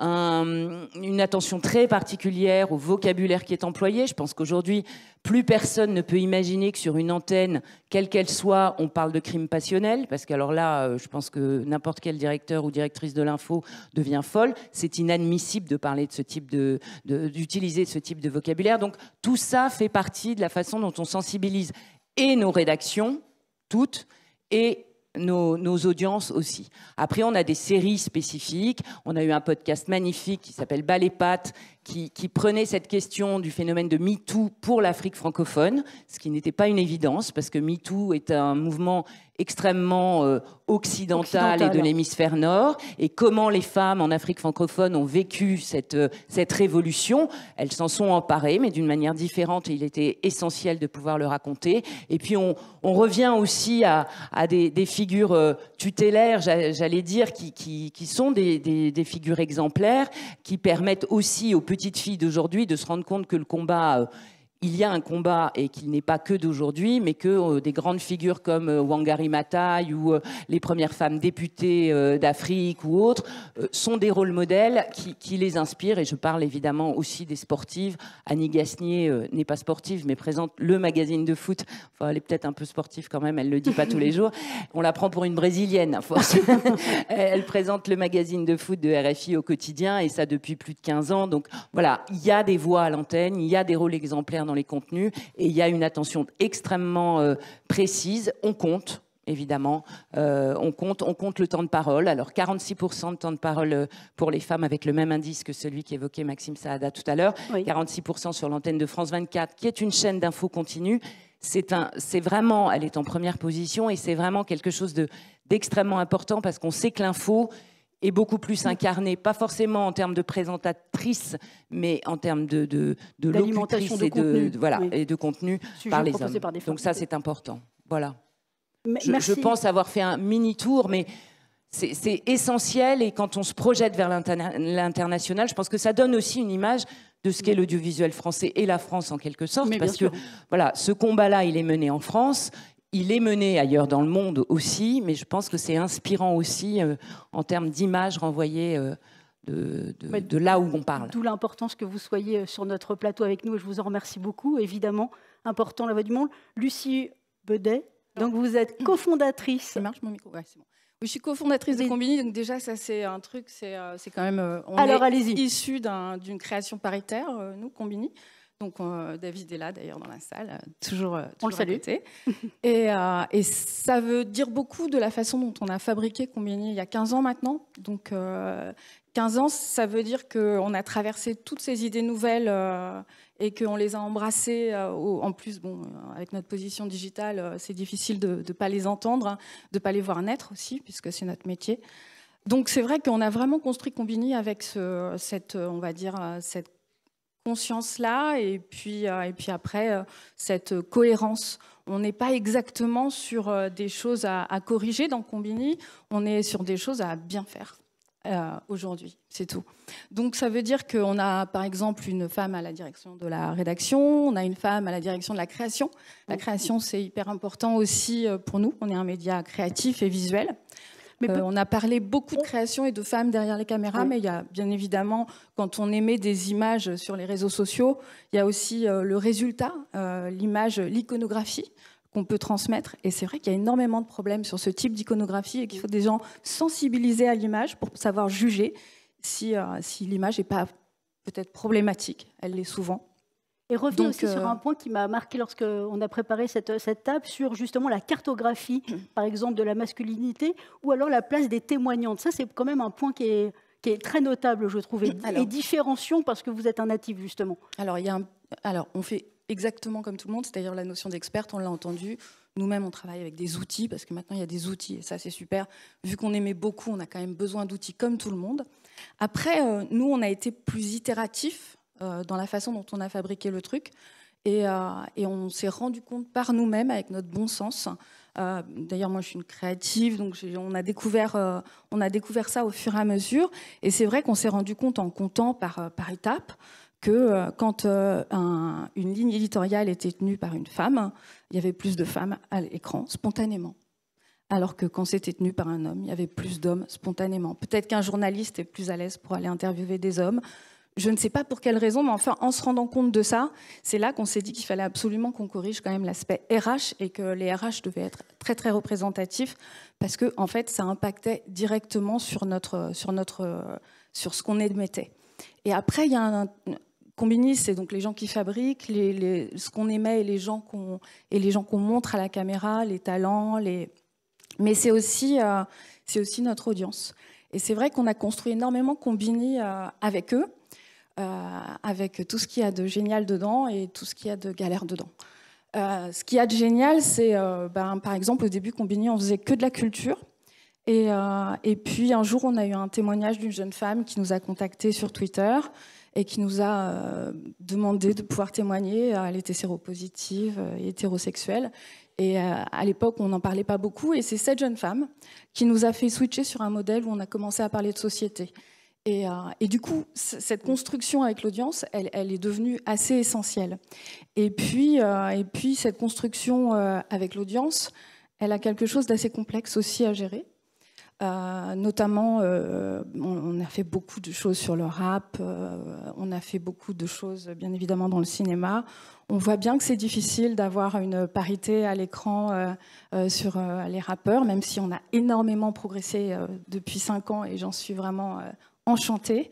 une attention très particulière au vocabulaire qui est employé. Je pense qu'aujourd'hui, plus personne ne peut imaginer que sur une antenne, quelle qu'elle soit, on parle de crime passionnel, parce qu'alors là, euh, je pense que n'importe quel directeur ou directrice de l'info devient folle. C'est inadmissible de parler de ce type de, d'utiliser ce type de vocabulaire. Donc tout ça fait partie de la façon dont on sensibilise et nos rédactions, toutes, et nos, audiences aussi. Après, on a des séries spécifiques. On a eu un podcast magnifique qui s'appelle Bas qui, prenait cette question du phénomène de MeToo pour l'Afrique francophone, ce qui n'était pas une évidence, parce que MeToo est un mouvement extrêmement euh, occidental, et de l'hémisphère nord, et comment les femmes en Afrique francophone ont vécu cette, euh, cette révolution. Elles s'en sont emparées, mais d'une manière différente, et il était essentiel de pouvoir le raconter. Et puis on, revient aussi à, à des, figures euh, tutélaires, j'allais dire, qui, qui, sont des, des figures exemplaires, qui permettent aussi aux petits petite fille d'aujourd'hui de se rendre compte que le combat euh, il y a un combat et qu'il n'est pas que d'aujourd'hui, mais que euh, des grandes figures comme euh, Wangari Matai ou euh, les premières femmes députées d'Afrique ou autres sont des rôles modèles qui, les inspirent. Et je parle évidemment aussi des sportives. Annie Gasnier n'est pas sportive, mais présente le magazine de foot. elle est peut-être un peu sportive quand même, elle le dit pas tous les jours. On la prend pour une brésilienne, force. elle présente le magazine de foot de RFI au quotidien et ça depuis plus de 15 ans. Donc voilà, il y a des voix à l'antenne, il y a des rôles exemplaires dans les contenus. Et il y a une attention extrêmement euh, précise. On compte, évidemment. Euh, on, compte, on compte le temps de parole. Alors 46% de temps de parole euh, pour les femmes avec le même indice que celui qu'évoquait Maxime Saada tout à l'heure. 46% sur l'antenne de France 24, qui est une chaîne d'infos continue. C'est vraiment, elle est en première position et c'est vraiment quelque chose d'extrêmement important parce qu'on sait que l'info, est beaucoup plus incarnée, pas forcément en termes de présentatrice, mais en termes de, de, de locutrice de et, de, voilà, et de contenu par les hommes. Donc ça, c'est important. Voilà. Je, pense avoir fait un mini tour, mais c'est essentiel. Et quand on se projette vers l'international, je pense que ça donne aussi une image de ce qu'est l'audiovisuel français et la France en quelque sorte, parce que voilà, ce combat-là, il est mené en France, il est mené ailleurs dans le monde aussi, mais je pense que c'est inspirant aussi euh, en termes d'images renvoyées. Euh, de, là où on parle. D'où l'importance que vous soyez euh, sur notre plateau avec nous et je vous en remercie beaucoup. Évidemment, important la voix du monde. Lucie Bedet, donc vous êtes cofondatrice. Ça marche mon micro je suis cofondatrice de Combini, donc déjà ça c'est un truc, c'est quand même on Alors, est issu d'une création paritaire, nous Combini. Donc euh, David est là d'ailleurs dans la salle, euh, toujours, euh, toujours on et, ça veut dire beaucoup de la façon dont on a fabriqué Combini il y a 15 ans maintenant. Donc 15 ans, ça veut dire qu'on a traversé toutes ces idées nouvelles et qu'on les a embrassées. en plus, bon, avec notre position digitale, c'est difficile de ne pas les entendre, hein, de ne pas les voir naître aussi, puisque c'est notre métier. Donc c'est vrai qu'on a vraiment construit Combini avec ce, cette, on va dire, cette conscience-là et puis, euh, et puis après, euh, cette cohérence. On n'est pas exactement sur euh, des choses à, corriger dans Combini, on est sur des choses à bien faire. aujourd'hui, c'est tout. Donc ça veut dire qu'on a par exemple une femme à la direction de la rédaction, on a une femme à la direction de la création. La création, c'est hyper important aussi pour nous, on est un média créatif et visuel. Euh, on a parlé beaucoup de création et de femmes derrière les caméras, mais il y a bien évidemment, quand on émet des images sur les réseaux sociaux, il y a aussi euh, le résultat, euh, l'image, l'iconographie qu'on peut transmettre. Et c'est vrai qu'il y a énormément de problèmes sur ce type d'iconographie et qu'il faut des gens sensibilisés à l'image pour savoir juger si, si l'image n'est pas peut-être problématique. Elle l'est souvent. Et reviens aussi sur euh, un point qui m'a marqué lorsqu'on a préparé cette, table, sur justement la cartographie, par exemple, de la masculinité, ou alors la place des témoignantes. Ça, c'est quand même un point qui est, est très notable, je trouve, et, alors, parce que vous êtes un natif, justement. Alors, il y a un... alors on fait exactement comme tout le monde, c'est-à-dire la notion d'experte, on l'a entendu. Nous-mêmes, on travaille avec des outils, parce que maintenant, il y a des outils, et ça, c'est super. Vu qu'on aimait beaucoup, on a quand même besoin d'outils comme tout le monde. Après, euh, nous, on a été plus itératifs euh, dans la façon dont on a fabriqué le truc. Euh, et, on s'est rendu compte par nous-mêmes, avec notre bon sens, euh, D'ailleurs, moi, je suis une créative, donc on a, découvert, on a découvert ça au fur et à mesure. Et c'est vrai qu'on s'est rendu compte en comptant par, étapes que quand une ligne éditoriale était tenue par une femme, il y avait plus de femmes à l'écran, spontanément. Alors que quand c'était tenu par un homme, il y avait plus d'hommes spontanément. Peut-être qu'un journaliste est plus à l'aise pour aller interviewer des hommes, je ne sais pas pour quelle raison, mais enfin, en se rendant compte de ça, c'est là qu'on s'est dit qu'il fallait absolument qu'on corrige quand même l'aspect RH et que les RH devaient être très très représentatifs parce que en fait, ça impactait directement sur notre sur notre sur ce qu'on émettait. Et après, il y a un, combiniste, c'est donc les gens qui fabriquent, les, ce qu'on émet et les gens qu'on et les gens qu'on montre à la caméra, les talents, les. Mais c'est aussi euh, c'est aussi notre audience. Et c'est vrai qu'on a construit énormément Combini euh, avec eux. Euh, avec tout ce qu'il y a de génial dedans et tout ce qu'il y a de galère dedans. Euh, ce qu'il y a de génial, c'est euh, ben, par exemple au début Combini, on faisait que de la culture. Et, puis un jour, on a eu un témoignage d'une jeune femme qui nous a contacté sur Twitter et qui nous a demandé de pouvoir témoigner. Elle était séropositive et hétérosexuelle. Et à l'époque, on n'en parlait pas beaucoup. Et c'est cette jeune femme qui nous a fait switcher sur un modèle où on a commencé à parler de société. Euh, et, du coup, cette construction avec l'audience, elle, est devenue assez essentielle. Et puis, euh, et puis cette construction euh, avec l'audience, elle a quelque chose d'assez complexe aussi à gérer. notamment, on, on, a fait beaucoup de choses sur le rap, on a fait beaucoup de choses, bien évidemment, dans le cinéma. On voit bien que c'est difficile d'avoir une parité à l'écran sur les rappeurs, même si on a énormément progressé depuis cinq ans et j'en suis vraiment enchantée.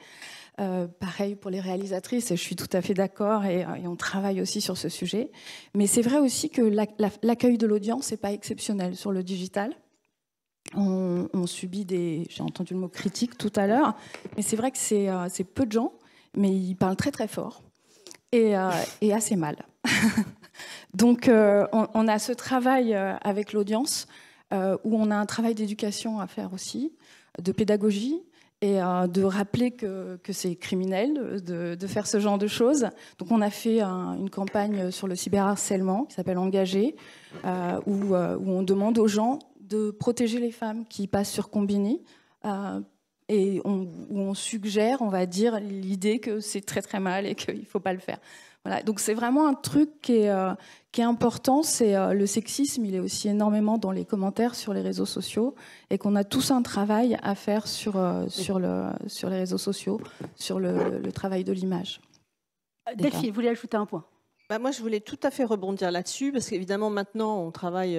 Euh, pareil pour les réalisatrices, je suis tout à fait d'accord, euh, et, on travaille aussi sur ce sujet. Mais c'est vrai aussi que l'accueil de l'audience n'est pas exceptionnel sur le digital. On, subit des, j'ai entendu le mot critique tout à l'heure, mais c'est vrai que c'est euh, peu de gens, mais ils parlent très très fort et, assez mal. Donc on, on, a ce travail avec l'audience où on a un travail d'éducation à faire aussi, de pédagogie, et euh, de rappeler que, c'est criminel de, faire ce genre de choses. Donc on a fait une campagne sur le cyberharcèlement qui s'appelle Engagé, euh, euh, où, on demande aux gens de protéger les femmes qui passent sur Combini. et où on suggère, on va dire, l'idée que c'est très très mal et qu'il ne faut pas le faire. Voilà. Donc c'est vraiment un truc qui est, qui est important, c'est euh, le sexisme, il est aussi énormément dans les commentaires sur les réseaux sociaux, et qu'on a tous un travail à faire sur, euh, sur, le, sur les réseaux sociaux, sur le, travail de l'image. Euh, Delphine, vous voulez ajouter un point bah moi, je voulais tout à fait rebondir là-dessus, parce qu'évidemment, maintenant, on travaille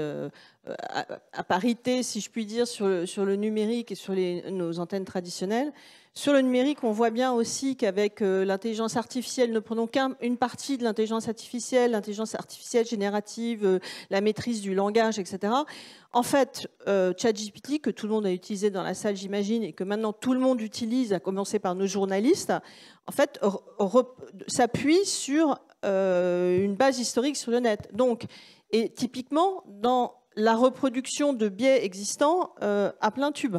à, parité, si je puis dire, sur, le numérique et sur nos antennes traditionnelles. Sur le numérique, on voit bien aussi qu'avec euh, l'intelligence artificielle, ne prenons qu'une partie de l'intelligence artificielle, l'intelligence artificielle générative, euh, la maîtrise du langage, etc. En fait, euh, ChatGPT, que tout le monde a utilisé dans la salle, j'imagine, et que maintenant tout le monde utilise, à commencer par nos journalistes, en fait, s'appuie sur une base historique sur le net. Donc, et typiquement, dans la reproduction de biais existants à plein tube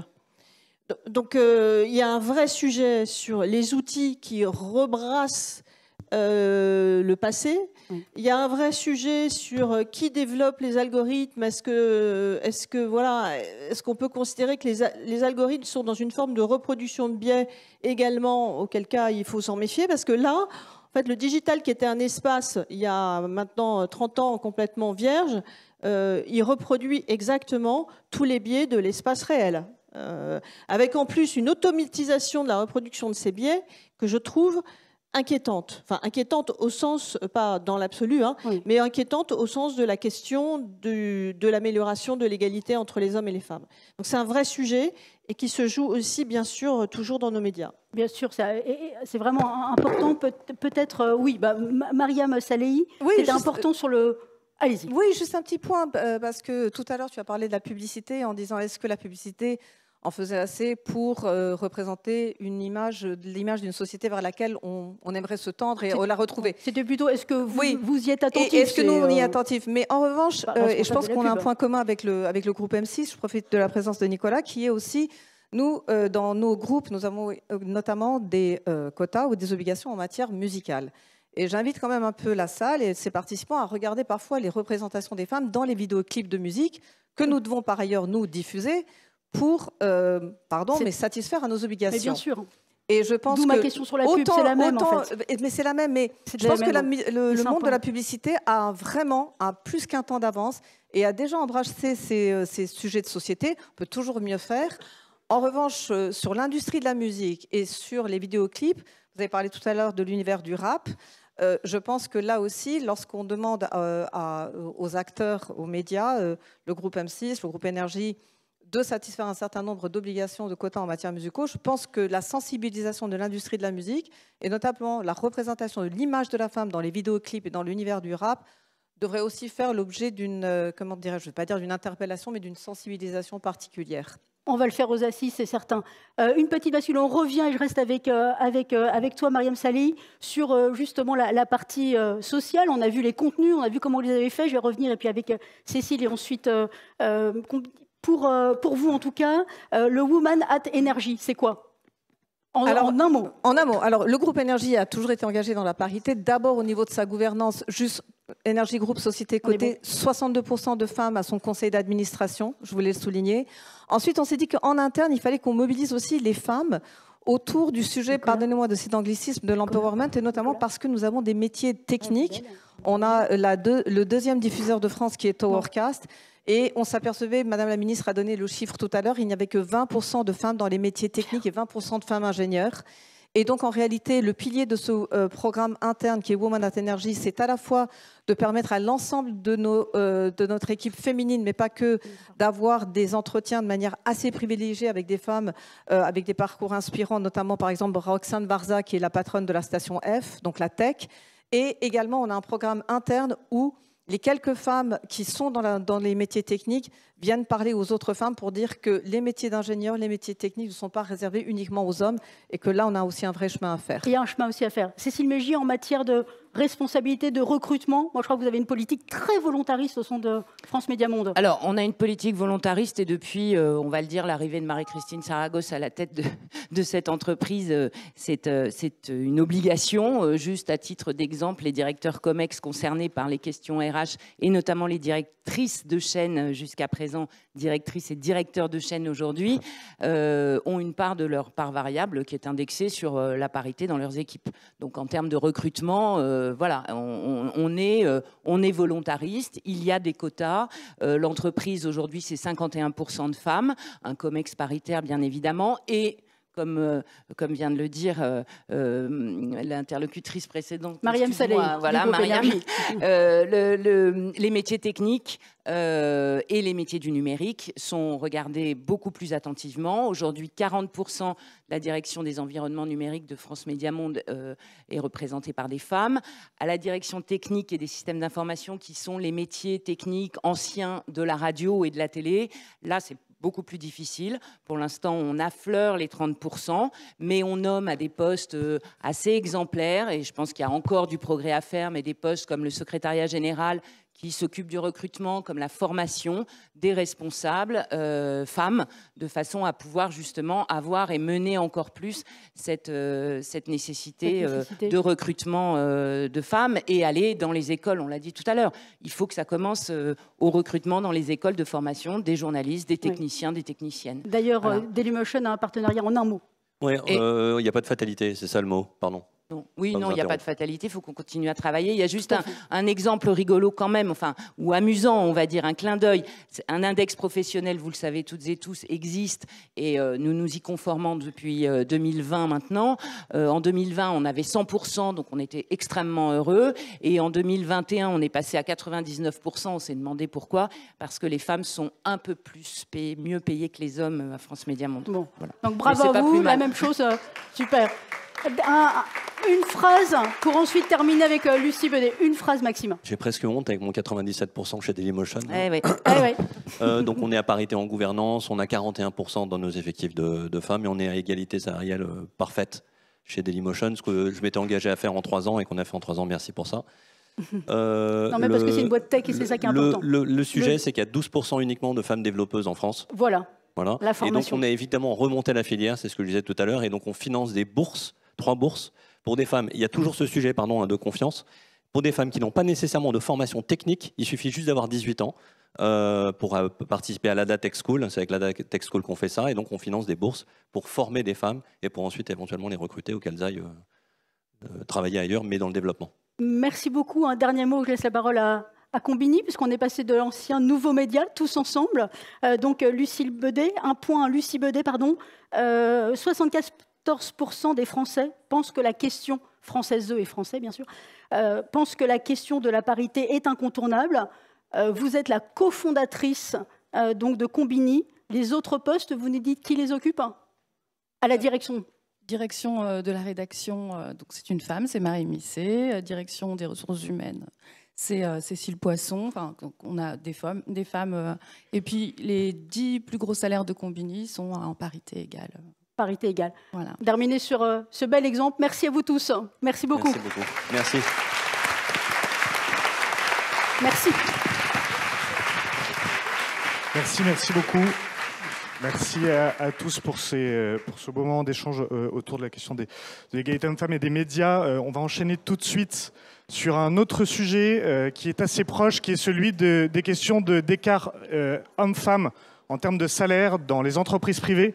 donc euh, il y a un vrai sujet sur les outils qui rebrassent euh, le passé. Il y a un vrai sujet sur euh, qui développe les algorithmes. Est-ce voilà, ce qu'on peut considérer que les, algorithmes sont dans une forme de reproduction de biais également, auquel cas il faut s'en méfier parce que là, en fait, le digital qui était un espace il y a maintenant 30 ans complètement vierge, il reproduit exactement tous les biais de l'espace réel. Euh, avec en plus une automatisation de la reproduction de ces biais que je trouve inquiétante. Enfin, inquiétante au sens, euh, pas dans l'absolu, hein, mais inquiétante au sens de la question de l'amélioration de l'égalité entre les hommes et les femmes. Donc c'est un vrai sujet et qui se joue aussi, bien sûr, euh, toujours dans nos médias. Bien sûr, c'est vraiment important. Peut-être, oui, bah, Mariam Salehi, c'est important sur le oui, juste un petit point, euh, parce que tout à l'heure, tu as parlé de la publicité en disant est-ce que la publicité en faisait assez pour euh, représenter une image, l'image d'une société vers laquelle on, aimerait se tendre et la retrouver. C'était plutôt, est-ce que vous, vous y êtes attentif Est-ce que nous, on y est euh, attentif Mais en revanche, et je pense qu'on a un point commun avec le, avec le groupe M6, je profite de la présence de Nicolas, qui est aussi, nous, dans nos groupes, nous avons notamment des quotas ou des obligations en matière musicale. Et j'invite quand même un peu la salle et ses participants à regarder parfois les représentations des femmes dans les vidéoclips de musique que nous devons par ailleurs nous diffuser pour, euh, pardon, mais satisfaire à nos obligations. Mais bien sûr. Et je pense D'où ma question sur la autant, pub, la même autant, euh, Mais c'est la même, mais je pense que hein. le, monde de la hein. publicité a vraiment plus qu'un temps d'avance et a déjà embrassé ces, euh, ces sujets de société. On peut toujours mieux faire. En revanche, sur l'industrie de la musique et sur les vidéoclips, vous avez parlé tout à l'heure de l'univers du rap. Euh, je pense que là aussi, lorsqu'on demande euh, euh, aux acteurs, aux médias, le groupe M6, le groupe Énergie, de satisfaire un certain nombre d'obligations de quotas en matière musicaux, je pense que la sensibilisation de l'industrie de la musique, et notamment la représentation de l'image de la femme dans les vidéoclips et dans l'univers du rap, devrait aussi faire l'objet d'une, comment dirais-je, ne vais pas dire d'une interpellation, mais d'une sensibilisation particulière on va le faire aux assises, c'est certain. Euh, une petite bascule, on revient et je reste avec, euh, euh, avec, toi, Mariam Salih, sur justement la, partie sociale. On a vu les contenus, on a vu comment vous les avez faits. Je vais revenir et puis avec Cécile et ensuite pour, pour vous en tout cas, le Woman at Energy, c'est quoi en, alors, un mot. En un Alors, le groupe Énergie a toujours été engagé dans la parité, d'abord au niveau de sa gouvernance, juste Énergie Group Société Côté, 62% de femmes à son conseil d'administration, je voulais le souligner. Ensuite, on s'est dit qu'en interne, il fallait qu'on mobilise aussi les femmes autour du sujet, pardonnez-moi de cet anglicisme, de l'empowerment, et notamment parce que nous avons des métiers techniques. On a la le deuxième diffuseur de France qui est Towercast. Et on s'apercevait, Madame la ministre a donné le chiffre tout à l'heure, il n'y avait que 20% de femmes dans les métiers techniques et 20% de femmes ingénieures. Et donc, en réalité, le pilier de ce euh, programme interne qui est Women at Energy, c'est à la fois de permettre à l'ensemble euh, de, notre équipe féminine, mais pas que, d'avoir des entretiens de manière assez privilégiée avec des femmes, euh, avec des parcours inspirants, notamment par exemple Roxane Barza, qui est la patronne de la station F, donc la tech. Et également, on a un programme interne où les quelques femmes qui sont dans, les métiers techniques viennent parler aux autres femmes pour dire que les métiers d'ingénieur, les métiers techniques ne sont pas réservés uniquement aux hommes et que là, on a aussi un vrai chemin à faire. Il y a un chemin aussi à faire. Cécile Mégy, en matière de responsabilité de recrutement, moi je crois que vous avez une politique très volontariste au sein de France Média Monde. Alors, on a une politique volontariste et depuis, euh, on va le dire, l'arrivée de Marie-Christine Saragosse à la tête de, cette entreprise, euh, euh, c'est une obligation. juste à titre d'exemple, les directeurs COMEX concernés par les questions RH et notamment les directeurs directrices de chaîne euh, jusqu'à présent, directrices et directeurs de chaîne aujourd'hui, euh, ont une part de leur part variable qui est indexée sur euh, la parité dans leurs équipes. Donc en termes de recrutement, voilà, on, est, on est volontariste, il y a des quotas. L'entreprise aujourd'hui, c'est 51% de femmes, un COMEX paritaire bien évidemment, et comme, euh, comme vient de le dire euh, euh, l'interlocutrice précédente. Mariam Salé, Voilà, Mariam. les métiers techniques et les métiers du numérique sont regardés beaucoup plus attentivement. Aujourd'hui, 40% de la direction des environnements numériques de France Média Monde est représentée par des femmes. À la direction technique et des systèmes d'information, qui sont les métiers techniques anciens de la radio et de la télé, là, c'est beaucoup plus difficile. Pour l'instant, on affleure les 30%, mais on nomme à des postes euh, assez exemplaires, et je pense qu'il y a encore du progrès à faire, mais des postes comme le secrétariat général qui s'occupe du recrutement comme la formation des responsables euh, femmes, de façon à pouvoir justement avoir et mener encore plus cette, euh, cette euh, nécessité, de recrutement de femmes et aller dans les écoles, on l'a dit tout à l'heure. Il faut que ça commence au recrutement dans les écoles de formation des journalistes, des techniciens, des techniciennes. D'ailleurs, voilà. Dailymotion a un partenariat en un mot. Oui, il n'y a pas de fatalité, c'est ça le mot, pardon. Oui, non, il n'y a pas de fatalité, il faut qu'on continue à travailler. Il y a juste un, exemple rigolo quand même, enfin, ou amusant, on va dire, un clin d'œil. Un index professionnel, vous le savez toutes et tous, existe et euh, nous nous y conformons depuis 2020 euh, maintenant. Euh, en 2020, on avait 100%, donc on était extrêmement heureux. Et en 2021, on est passé à 99%, on s'est demandé pourquoi. Parce que les femmes sont un peu plus payées, mieux payées que les hommes à France Média Monde. Donc bravo à vous, la même chose, super. Euh, une phrase pour ensuite terminer avec euh, Lucie Benet. Une phrase, maximum. J'ai presque honte avec mon 97% chez Dailymotion. Hein. Eh eh euh, donc on est à parité en gouvernance, on a 41% dans nos effectifs de, femmes et on est à égalité salariale parfaite chez Dailymotion, ce que je m'étais engagé à faire en 3 ans et qu'on a fait en 3 ans, merci pour ça. non, mais parce que c'est une boîte tech et c'est ça qui est important. Le, sujet, c'est qu'il y a 12% uniquement de femmes développeuses en France. Voilà. voilà. Et donc, on a évidemment remonté la filière, c'est ce que je disais tout à l'heure, et donc on finance des bourses trois bourses pour des femmes. Il y a toujours ce sujet pardon, hein, de confiance. Pour des femmes qui n'ont pas nécessairement de formation technique, il suffit juste d'avoir 18 ans euh, pour euh, participer à l'ADA Tech School. C'est avec l'ADA Tech School qu'on fait ça. Et donc, on finance des bourses pour former des femmes et pour ensuite éventuellement les recruter ou qu'elles aillent euh, travailler ailleurs, mais dans le développement. Merci beaucoup. Un dernier mot, je laisse la parole à, Combini, puisqu'on est passé de l'ancien nouveau média, tous ensemble. donc, Lucille Bedet, un point, Lucie Bedet, pardon, 14% des Français pensent que la question, française et français bien sûr, euh, pensent que la question de la parité est incontournable. Euh, vous êtes la cofondatrice euh, donc de Combini. Les autres postes, vous nous dites qui les occupe À la direction Direction de la rédaction, donc c'est une femme, c'est Marie Missé. Direction des ressources humaines, c'est Cécile Poisson. Enfin, donc on a des femmes. Des femmes et puis les dix plus gros salaires de Combini sont en parité égale parité égale. Voilà. Terminer sur euh, ce bel exemple. Merci à vous tous. Merci beaucoup. Merci beaucoup. Merci. Merci. Merci, merci beaucoup. Merci à, tous pour, ces, euh, pour ce moment d'échange euh, autour de la question des, de l'égalité hommes-femmes et des médias. on va enchaîner tout de suite sur un autre sujet qui est assez proche, qui est celui des questions d'écart hommes-femmes en termes de salaire dans les entreprises privées.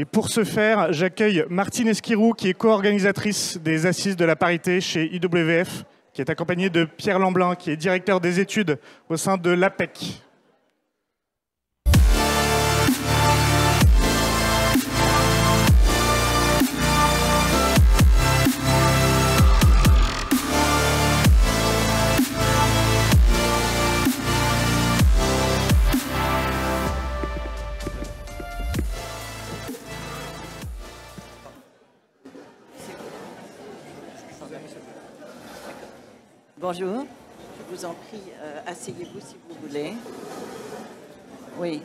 Et pour ce faire, j'accueille Martine Esquirou, qui est co-organisatrice des Assises de la parité chez IWF, qui est accompagnée de Pierre Lamblin, qui est directeur des études au sein de l'APEC. Bonjour. Je vous en prie, euh, asseyez-vous si vous voulez. Oui.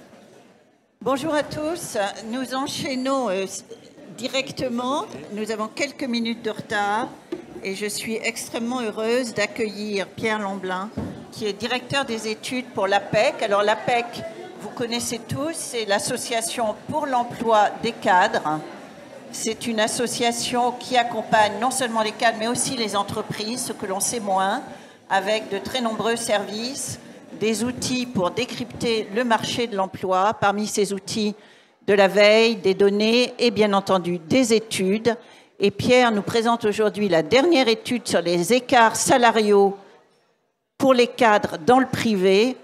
Bonjour à tous. Nous enchaînons euh, directement. Nous avons quelques minutes de retard et je suis extrêmement heureuse d'accueillir Pierre Lamblin, qui est directeur des études pour l'APEC. Alors l'APEC, vous connaissez tous, c'est l'association pour l'emploi des cadres. C'est une association qui accompagne non seulement les cadres, mais aussi les entreprises, ce que l'on sait moins, avec de très nombreux services, des outils pour décrypter le marché de l'emploi, parmi ces outils de la veille, des données et bien entendu des études. Et Pierre nous présente aujourd'hui la dernière étude sur les écarts salariaux pour les cadres dans le privé.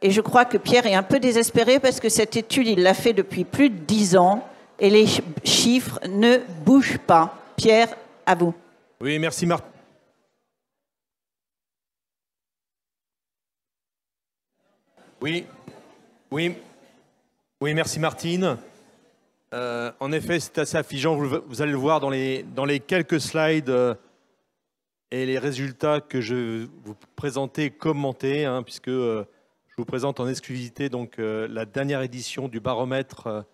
Et je crois que Pierre est un peu désespéré parce que cette étude, il l'a fait depuis plus de dix ans et les chiffres ne bougent pas. Pierre, à vous. Oui, merci Martine. Oui, oui, oui, merci Martine. Euh, en effet, c'est assez affligeant. Vous, allez le voir dans les, quelques slides euh, et les résultats que je vous présenter et commenter, hein, puisque euh, je vous présente en exclusivité donc, la dernière édition du baromètre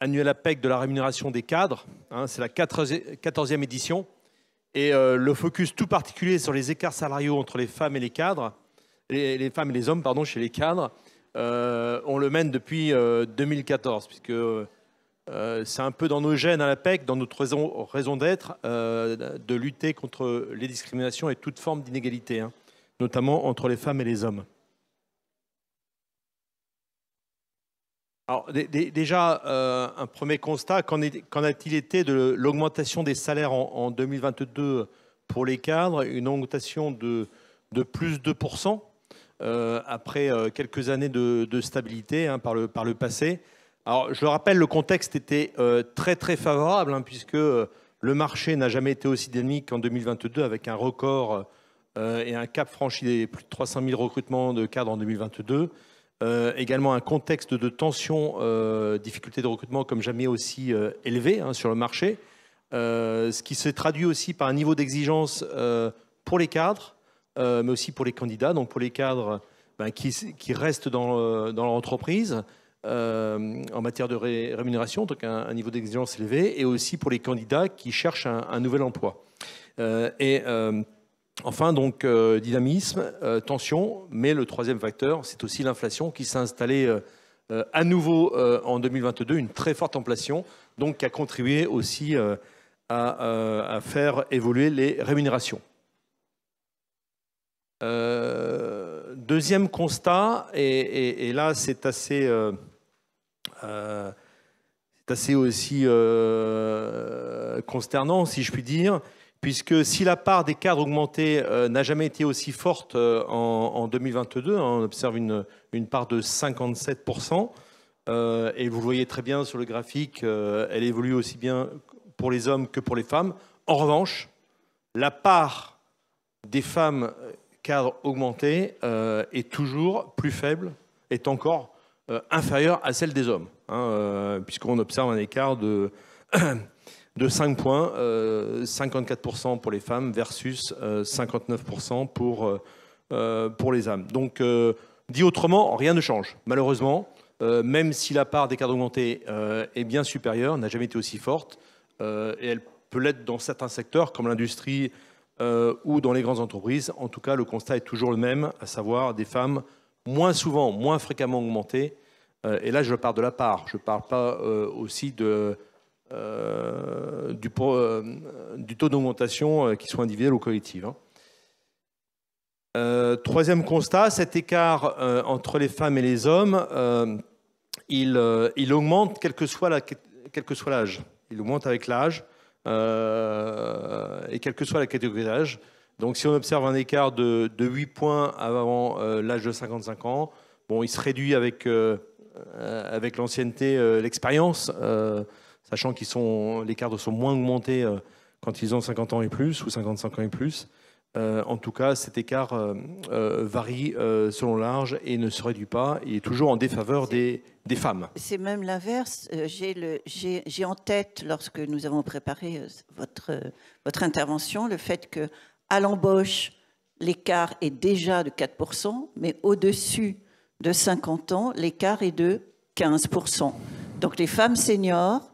annuel APEC de la rémunération des cadres. Hein, c'est la 14e édition. Et euh, le focus tout particulier sur les écarts salariaux entre les femmes et les cadres, les, femmes et les hommes, pardon, chez les cadres, euh, on le mène depuis 2014, euh, puisque c'est un peu dans nos gènes à l'APEC, dans notre raison, d'être, de lutter contre les discriminations et toute forme d'inégalité, hein, notamment entre les femmes et les hommes. Alors, déjà, euh, un premier constat, qu'en a-t-il été de l'augmentation des salaires en, 2022 pour les cadres Une augmentation de, de plus 2% euh, après euh, quelques années de, stabilité hein, par, le, passé. Alors, je le rappelle, le contexte était très très favorable, hein, puisque le marché n'a jamais été aussi dynamique qu'en 2022, avec un record et un cap franchi des plus de 300 000 recrutements de cadres en 2022. Euh, également un contexte de tension, euh, difficulté de recrutement comme jamais aussi euh, élevé hein, sur le marché, ce qui se traduit aussi par un niveau d'exigence pour les cadres, mais aussi pour les candidats, donc pour les cadres ben, qui, restent dans, dans leur entreprise en matière de rémunération, donc un, niveau d'exigence élevé, et aussi pour les candidats qui cherchent un, un nouvel emploi. et Enfin, donc, euh, dynamisme, euh, tension, mais le troisième facteur, c'est aussi l'inflation qui s'est installée euh, à nouveau en 2022, une très forte inflation, donc qui a contribué aussi à, faire évoluer les rémunérations. deuxième constat, et, là c'est assez, assez aussi consternant, si je puis dire, puisque si la part des cadres augmentés euh, n'a jamais été aussi forte euh, en, 2022, hein, on observe une, une, part de 57%, euh, et vous le voyez très bien sur le graphique, elle évolue aussi bien pour les hommes que pour les femmes. En revanche, la part des femmes cadres augmentées est toujours plus faible, est encore inférieure à celle des hommes, hein, puisqu'on observe un écart de... de 5 points, 54% euh, pour les femmes versus 59% euh, pour, euh, pour les hommes. Donc, dit autrement, rien ne change, malheureusement. même si la part des cadres augmentés est bien supérieure, n'a jamais été aussi forte, et elle peut l'être dans certains secteurs comme l'industrie ou dans les grandes entreprises. En tout cas, le constat est toujours le même, à savoir des femmes moins souvent, moins fréquemment augmentées. et là, je parle de la part. Je ne parle pas aussi de, euh, euh, du, taux d'augmentation euh, qui soit individuel ou collectif. Hein. troisième constat, cet écart entre les femmes et les hommes, il, augmente quel que soit l'âge. Il augmente avec l'âge et quelle que soit la catégorie d'âge. Donc si on observe un écart de, 8 points avant l'âge de 55 ans, bon, il se réduit avec, avec l'ancienneté, l'expérience sachant qu'ils sont, les cadres sont moins augmentés euh, quand ils ont 50 ans et plus ou 55 ans et plus. Euh, en tout cas, cet écart euh, varie selon l'âge et ne se réduit pas. Il est toujours en défaveur des, des femmes. C'est même l'inverse. J'ai en tête, lorsque nous avons préparé votre, votre intervention, le fait que à l'embauche, l'écart est déjà de 4%, mais au-dessus de 50 ans, l'écart est de 15%. Donc les femmes seniors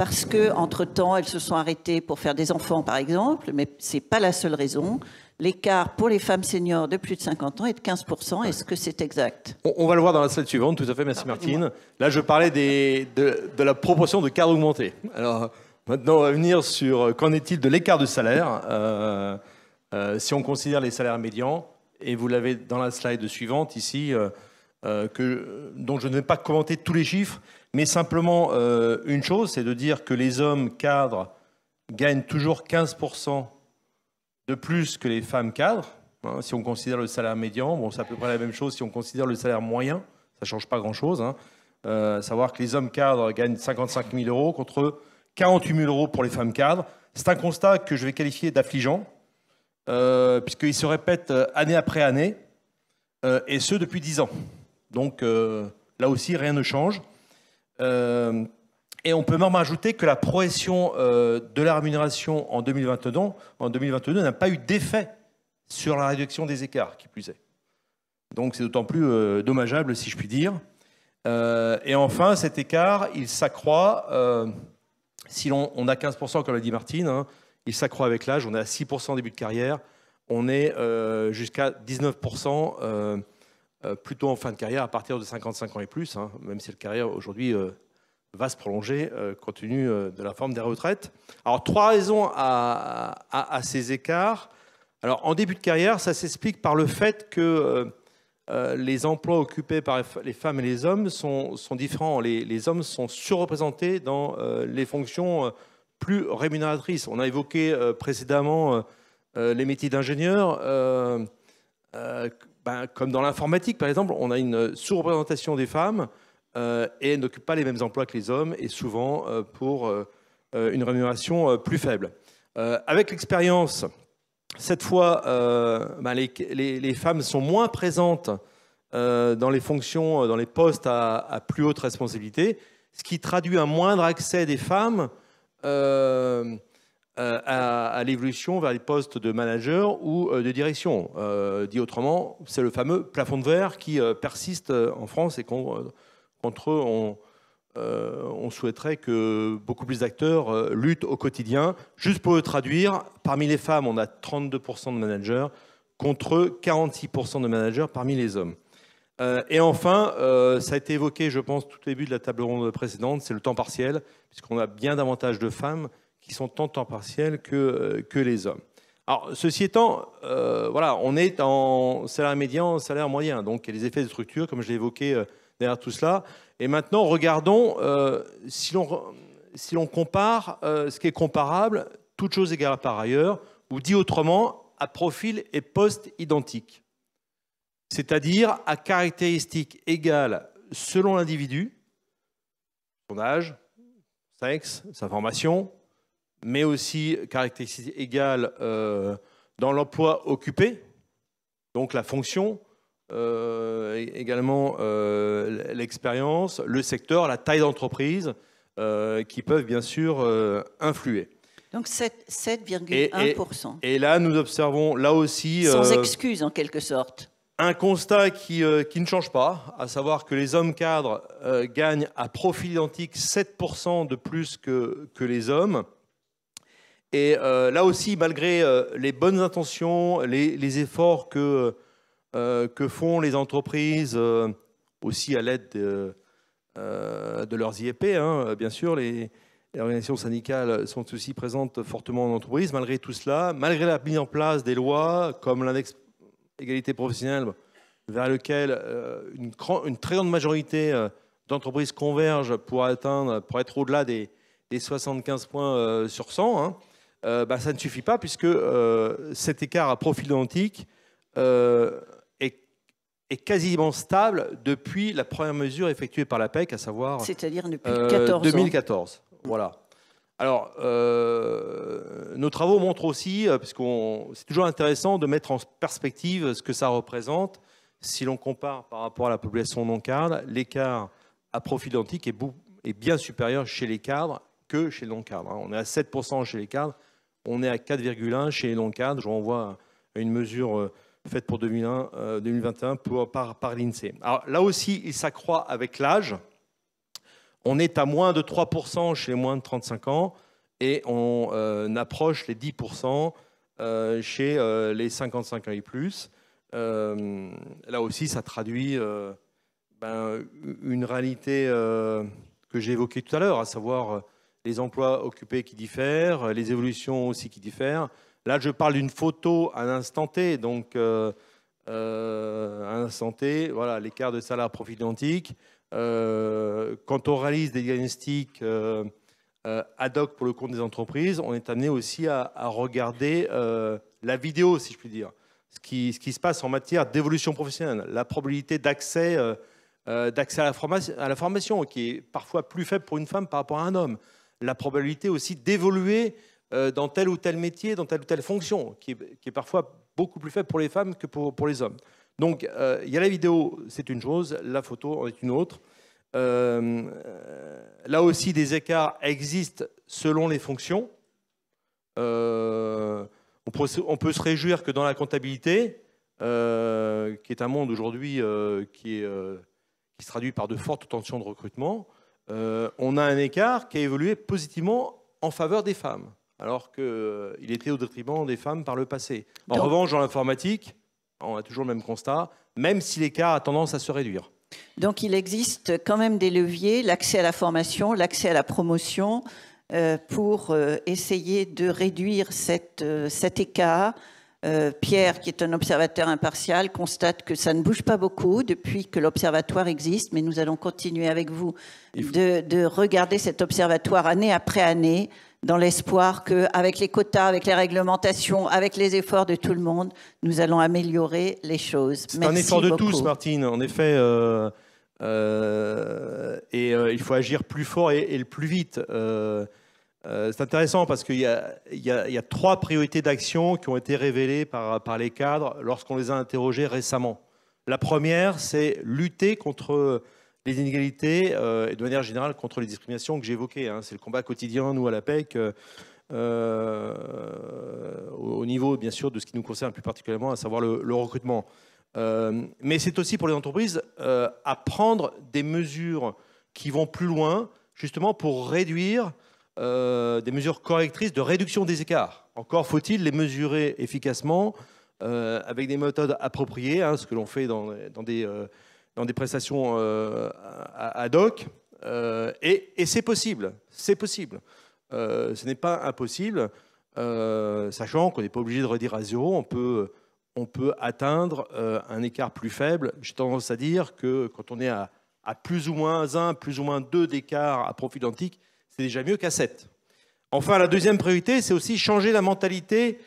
parce que entre temps elles se sont arrêtées pour faire des enfants par exemple, mais c'est pas la seule raison. L'écart pour les femmes seniors de plus de 50 ans est de 15%. Est-ce que c'est exact on, va le voir dans la slide suivante, tout à fait, merci ah, Martine. Là, je parlais des, de, la proportion de cadres augmentés. Alors, maintenant, on va venir sur euh, qu'en est-il de l'écart de salaire euh, euh, Si on considère les salaires médians, et vous l'avez dans la slide suivante ici, que, dont je ne vais pas commenter tous les chiffres, mais simplement euh, une chose, c'est de dire que les hommes cadres gagnent toujours 15% de plus que les femmes cadres. Hein, si on considère le salaire médian, bon, c'est à peu près la même chose si on considère le salaire moyen, ça ne change pas grand-chose. Hein. Euh, savoir que les hommes cadres gagnent 55 000 euros contre 48 000 euros pour les femmes cadres. C'est un constat que je vais qualifier d'affligeant, euh, puisqu'il se répète année après année, et ce depuis 10 ans. Donc là aussi, rien ne change. Euh, et on peut même ajouter que la progression euh, de la rémunération en 2022, n'a pas eu d'effet sur la réduction des écarts, qui plus est. Donc c'est d'autant plus euh, dommageable, si je puis dire. et enfin, cet écart, il s'accroît, si l'on on a 15%, comme l'a dit Martine, hein, il s'accroît avec l'âge, on est à 6% début de carrière, on est jusqu'à 19% euh, plutôt en fin de carrière à partir de 55 ans et plus, hein, même si la carrière aujourd'hui euh, va se prolonger euh, compte tenu de la forme des retraites. Alors trois raisons à, ces écarts. Alors en début de carrière, ça s'explique par le fait que les emplois occupés par les femmes et les hommes sont, différents. Les, hommes sont surreprésentés dans les fonctions plus rémunératrices. On a évoqué précédemment les métiers d'ingénieur. Ben, comme dans l'informatique, par exemple, on a une sous-représentation des femmes euh, et elles n'occupent pas les mêmes emplois que les hommes et souvent euh, pour euh, une rémunération plus faible. avec l'expérience, cette fois, ben, les, femmes sont moins présentes dans les fonctions, dans les postes à, à, plus haute responsabilité, ce qui traduit un moindre accès des femmes euh, à, l'évolution vers les postes de manager ou euh, de direction. Euh, dit autrement, c'est le fameux plafond de verre qui persiste en France et qu'on, contre eux, on, on, souhaiterait que beaucoup plus d'acteurs luttent au quotidien. Juste pour le traduire, parmi les femmes, on a 32% de managers contre 46% de managers parmi les hommes. et enfin, ça a été évoqué, je pense, tout au début de la table ronde précédente, c'est le temps partiel, puisqu'on a bien davantage de femmes qui sont en temps partiel euh, que, les hommes. Alors, ceci étant, euh, voilà, on est en salaire médian, salaire moyen, donc il y a les effets de structure, comme je l'ai évoqué euh, derrière tout cela. Et maintenant, regardons, si l'on compare ce qui est comparable, toutes choses égales par ailleurs, ou dit autrement, à profil et poste identique. C'est-à-dire à caractéristiques égales selon l'individu, son âge, sexe, sa formation, mais aussi caractéristiques égales euh, dans l'emploi occupé, donc la fonction, euh, également euh, l'expérience, le secteur, la taille d'entreprise, qui peuvent bien sûr influer. Donc 7,1%. Et, et, là, nous observons, là aussi... Sans excuse, en quelque sorte. Un constat qui, qui, ne change pas, à savoir que les hommes cadres gagnent à profil identique 7% de plus que, que les hommes. Et euh, là aussi, malgré euh, les bonnes intentions, les, efforts euh, que, font les entreprises, aussi à l'aide de, leurs IEP, hein, bien sûr, les, organisations syndicales sont aussi présentes fortement en entreprise, malgré tout cela, malgré la mise en place des lois comme l'index égalité professionnelle, vers lequel une, très grande majorité d'entreprises convergent pour, atteindre, pour être au-delà des, 75 points sur 100. Euh, bah, ça ne suffit pas puisque euh, cet écart à profil identique euh, est, quasiment stable depuis la première mesure effectuée par la PEC, à savoir c'est-à-dire depuis 2014. Voilà. Alors, nos travaux montrent aussi, parce que c'est toujours intéressant de mettre en perspective ce que ça représente. Si l'on compare par rapport à la population non cadre, l'écart à profil identique est, est bien supérieur chez les cadres que chez les non-cadre. Hein. On est à 7% chez les cadres on est à 4,1 chez les non-cadres. Je renvoie à une mesure euh, faite pour 2021 euh, par, l'INSEE. Alors là aussi, il s'accroît avec l'âge. On est à moins de 3% chez les moins de 35 ans et on euh, approche les 10% chez les 55 ans et plus. là aussi, ça traduit ben, une réalité que j'ai évoquée tout à l'heure, à savoir les emplois occupés qui diffèrent, les évolutions aussi qui diffèrent. Là, je parle d'une photo à l'instant T, donc euh, euh, à l'instant T, voilà, l'écart de salaire profit identique. Euh, quand on réalise des diagnostics ad hoc pour le compte des entreprises, on est amené aussi à, regarder la vidéo, si je puis dire, ce qui, se passe en matière d'évolution professionnelle, la probabilité d'accès à à la formation, qui est parfois plus faible pour une femme par rapport à un homme la probabilité aussi d'évoluer euh, dans tel ou tel métier, dans telle ou telle fonction, qui est, parfois beaucoup plus faible pour les femmes que pour, les hommes. Donc, euh, il y a la vidéo, c'est une chose, la photo en est une autre. Euh, là aussi, des écarts existent selon les fonctions. on, peut, se réjouir que dans la comptabilité, qui est un monde aujourd'hui qui, se traduit par de fortes tensions de recrutement, euh, on a un écart qui a évolué positivement en faveur des femmes, alors qu'il euh, était au détriment des femmes par le passé. En revanche, dans l'informatique, on a toujours le même constat, même si l'écart a tendance à se réduire. Donc il existe quand même des leviers, l'accès à la formation, l'accès à la promotion, euh, pour essayer de réduire cet écart euh, Pierre, qui est un observateur impartial, constate que ça ne bouge pas beaucoup depuis que l'observatoire existe, mais nous allons continuer avec vous de, regarder cet observatoire année après année dans l'espoir qu'avec les quotas, avec les réglementations, avec les efforts de tout le monde, nous allons améliorer les choses. C'est un effort de tous, Martine. En effet, euh, euh, et il faut agir plus fort et, et le plus vite. Euh, c'est intéressant parce qu'il y, a trois priorités d'action qui ont été révélées par, les cadres lorsqu'on les a interrogés récemment. La première, c'est lutter contre les inégalités euh, et de manière générale contre les discriminations que j'évoquais. Hein. C'est le combat quotidien, nous, à la PEC. Euh, au niveau, bien sûr, de ce qui nous concerne plus particulièrement, à savoir le, recrutement. mais c'est aussi pour les entreprises à prendre des mesures qui vont plus loin, justement pour réduire euh, des mesures correctrices de réduction des écarts. Encore faut-il les mesurer efficacement euh, avec des méthodes appropriées, hein, ce que l'on fait dans, des, euh, dans, des, prestations ad hoc. et, c'est possible, c'est possible. ce n'est pas impossible, sachant qu'on n'est pas obligé de redire à zéro, on peut, on peut atteindre un écart plus faible. J'ai tendance à dire que quand on est à, plus ou moins un, plus ou moins deux d'écart à profil identique, c'est déjà mieux qu'à 7. Enfin, la deuxième priorité, c'est aussi changer la mentalité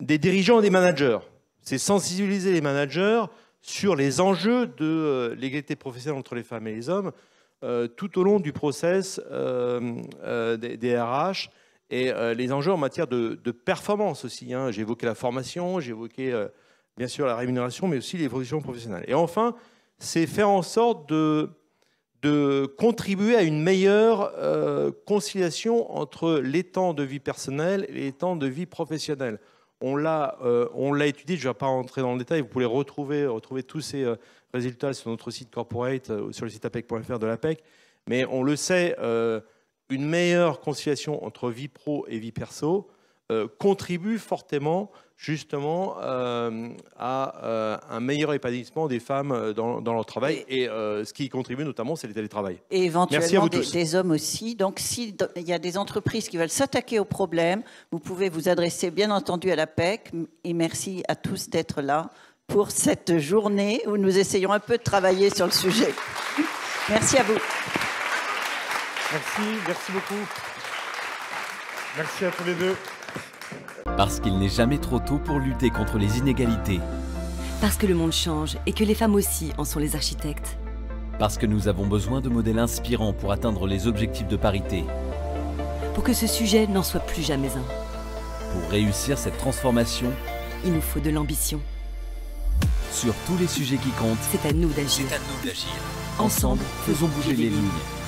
des dirigeants et des managers. C'est sensibiliser les managers sur les enjeux de euh, l'égalité professionnelle entre les femmes et les hommes euh, tout au long du process euh, des, RH et les enjeux en matière de, performance aussi. Hein. J'ai évoqué la formation, j'ai évoqué bien sûr la rémunération, mais aussi l'évolution professionnelle. Et enfin, c'est faire en sorte de de contribuer à une meilleure euh, conciliation entre les temps de vie personnelle et les temps de vie professionnelle. On l'a, euh, on l'a étudié, je ne vais pas rentrer dans le détail, vous pouvez retrouver, retrouver tous ces euh, résultats sur notre site corporate, sur le site apec.fr de l'APEC, mais on le sait, une meilleure conciliation entre vie pro et vie perso contribue fortement justement euh, à euh, un meilleur épanouissement des femmes euh, dans, leur travail. Et ce qui y contribue notamment, c'est le télétravail. Et éventuellement des, des, hommes aussi. Donc s'il y a des entreprises qui veulent s'attaquer au problème, vous pouvez vous adresser bien entendu à la PEC. Et merci à tous d'être là pour cette journée où nous essayons un peu de travailler sur le sujet. Merci à vous. Merci, merci beaucoup. Merci à tous les deux. Parce qu'il n'est jamais trop tôt pour lutter contre les inégalités. Parce que le monde change et que les femmes aussi en sont les architectes. Parce que nous avons besoin de modèles inspirants pour atteindre les objectifs de parité. Pour que ce sujet n'en soit plus jamais un. Pour réussir cette transformation, il nous faut de l'ambition. Sur tous les sujets qui comptent, c'est à nous d'agir. Ensemble, faisons bouger les lignes.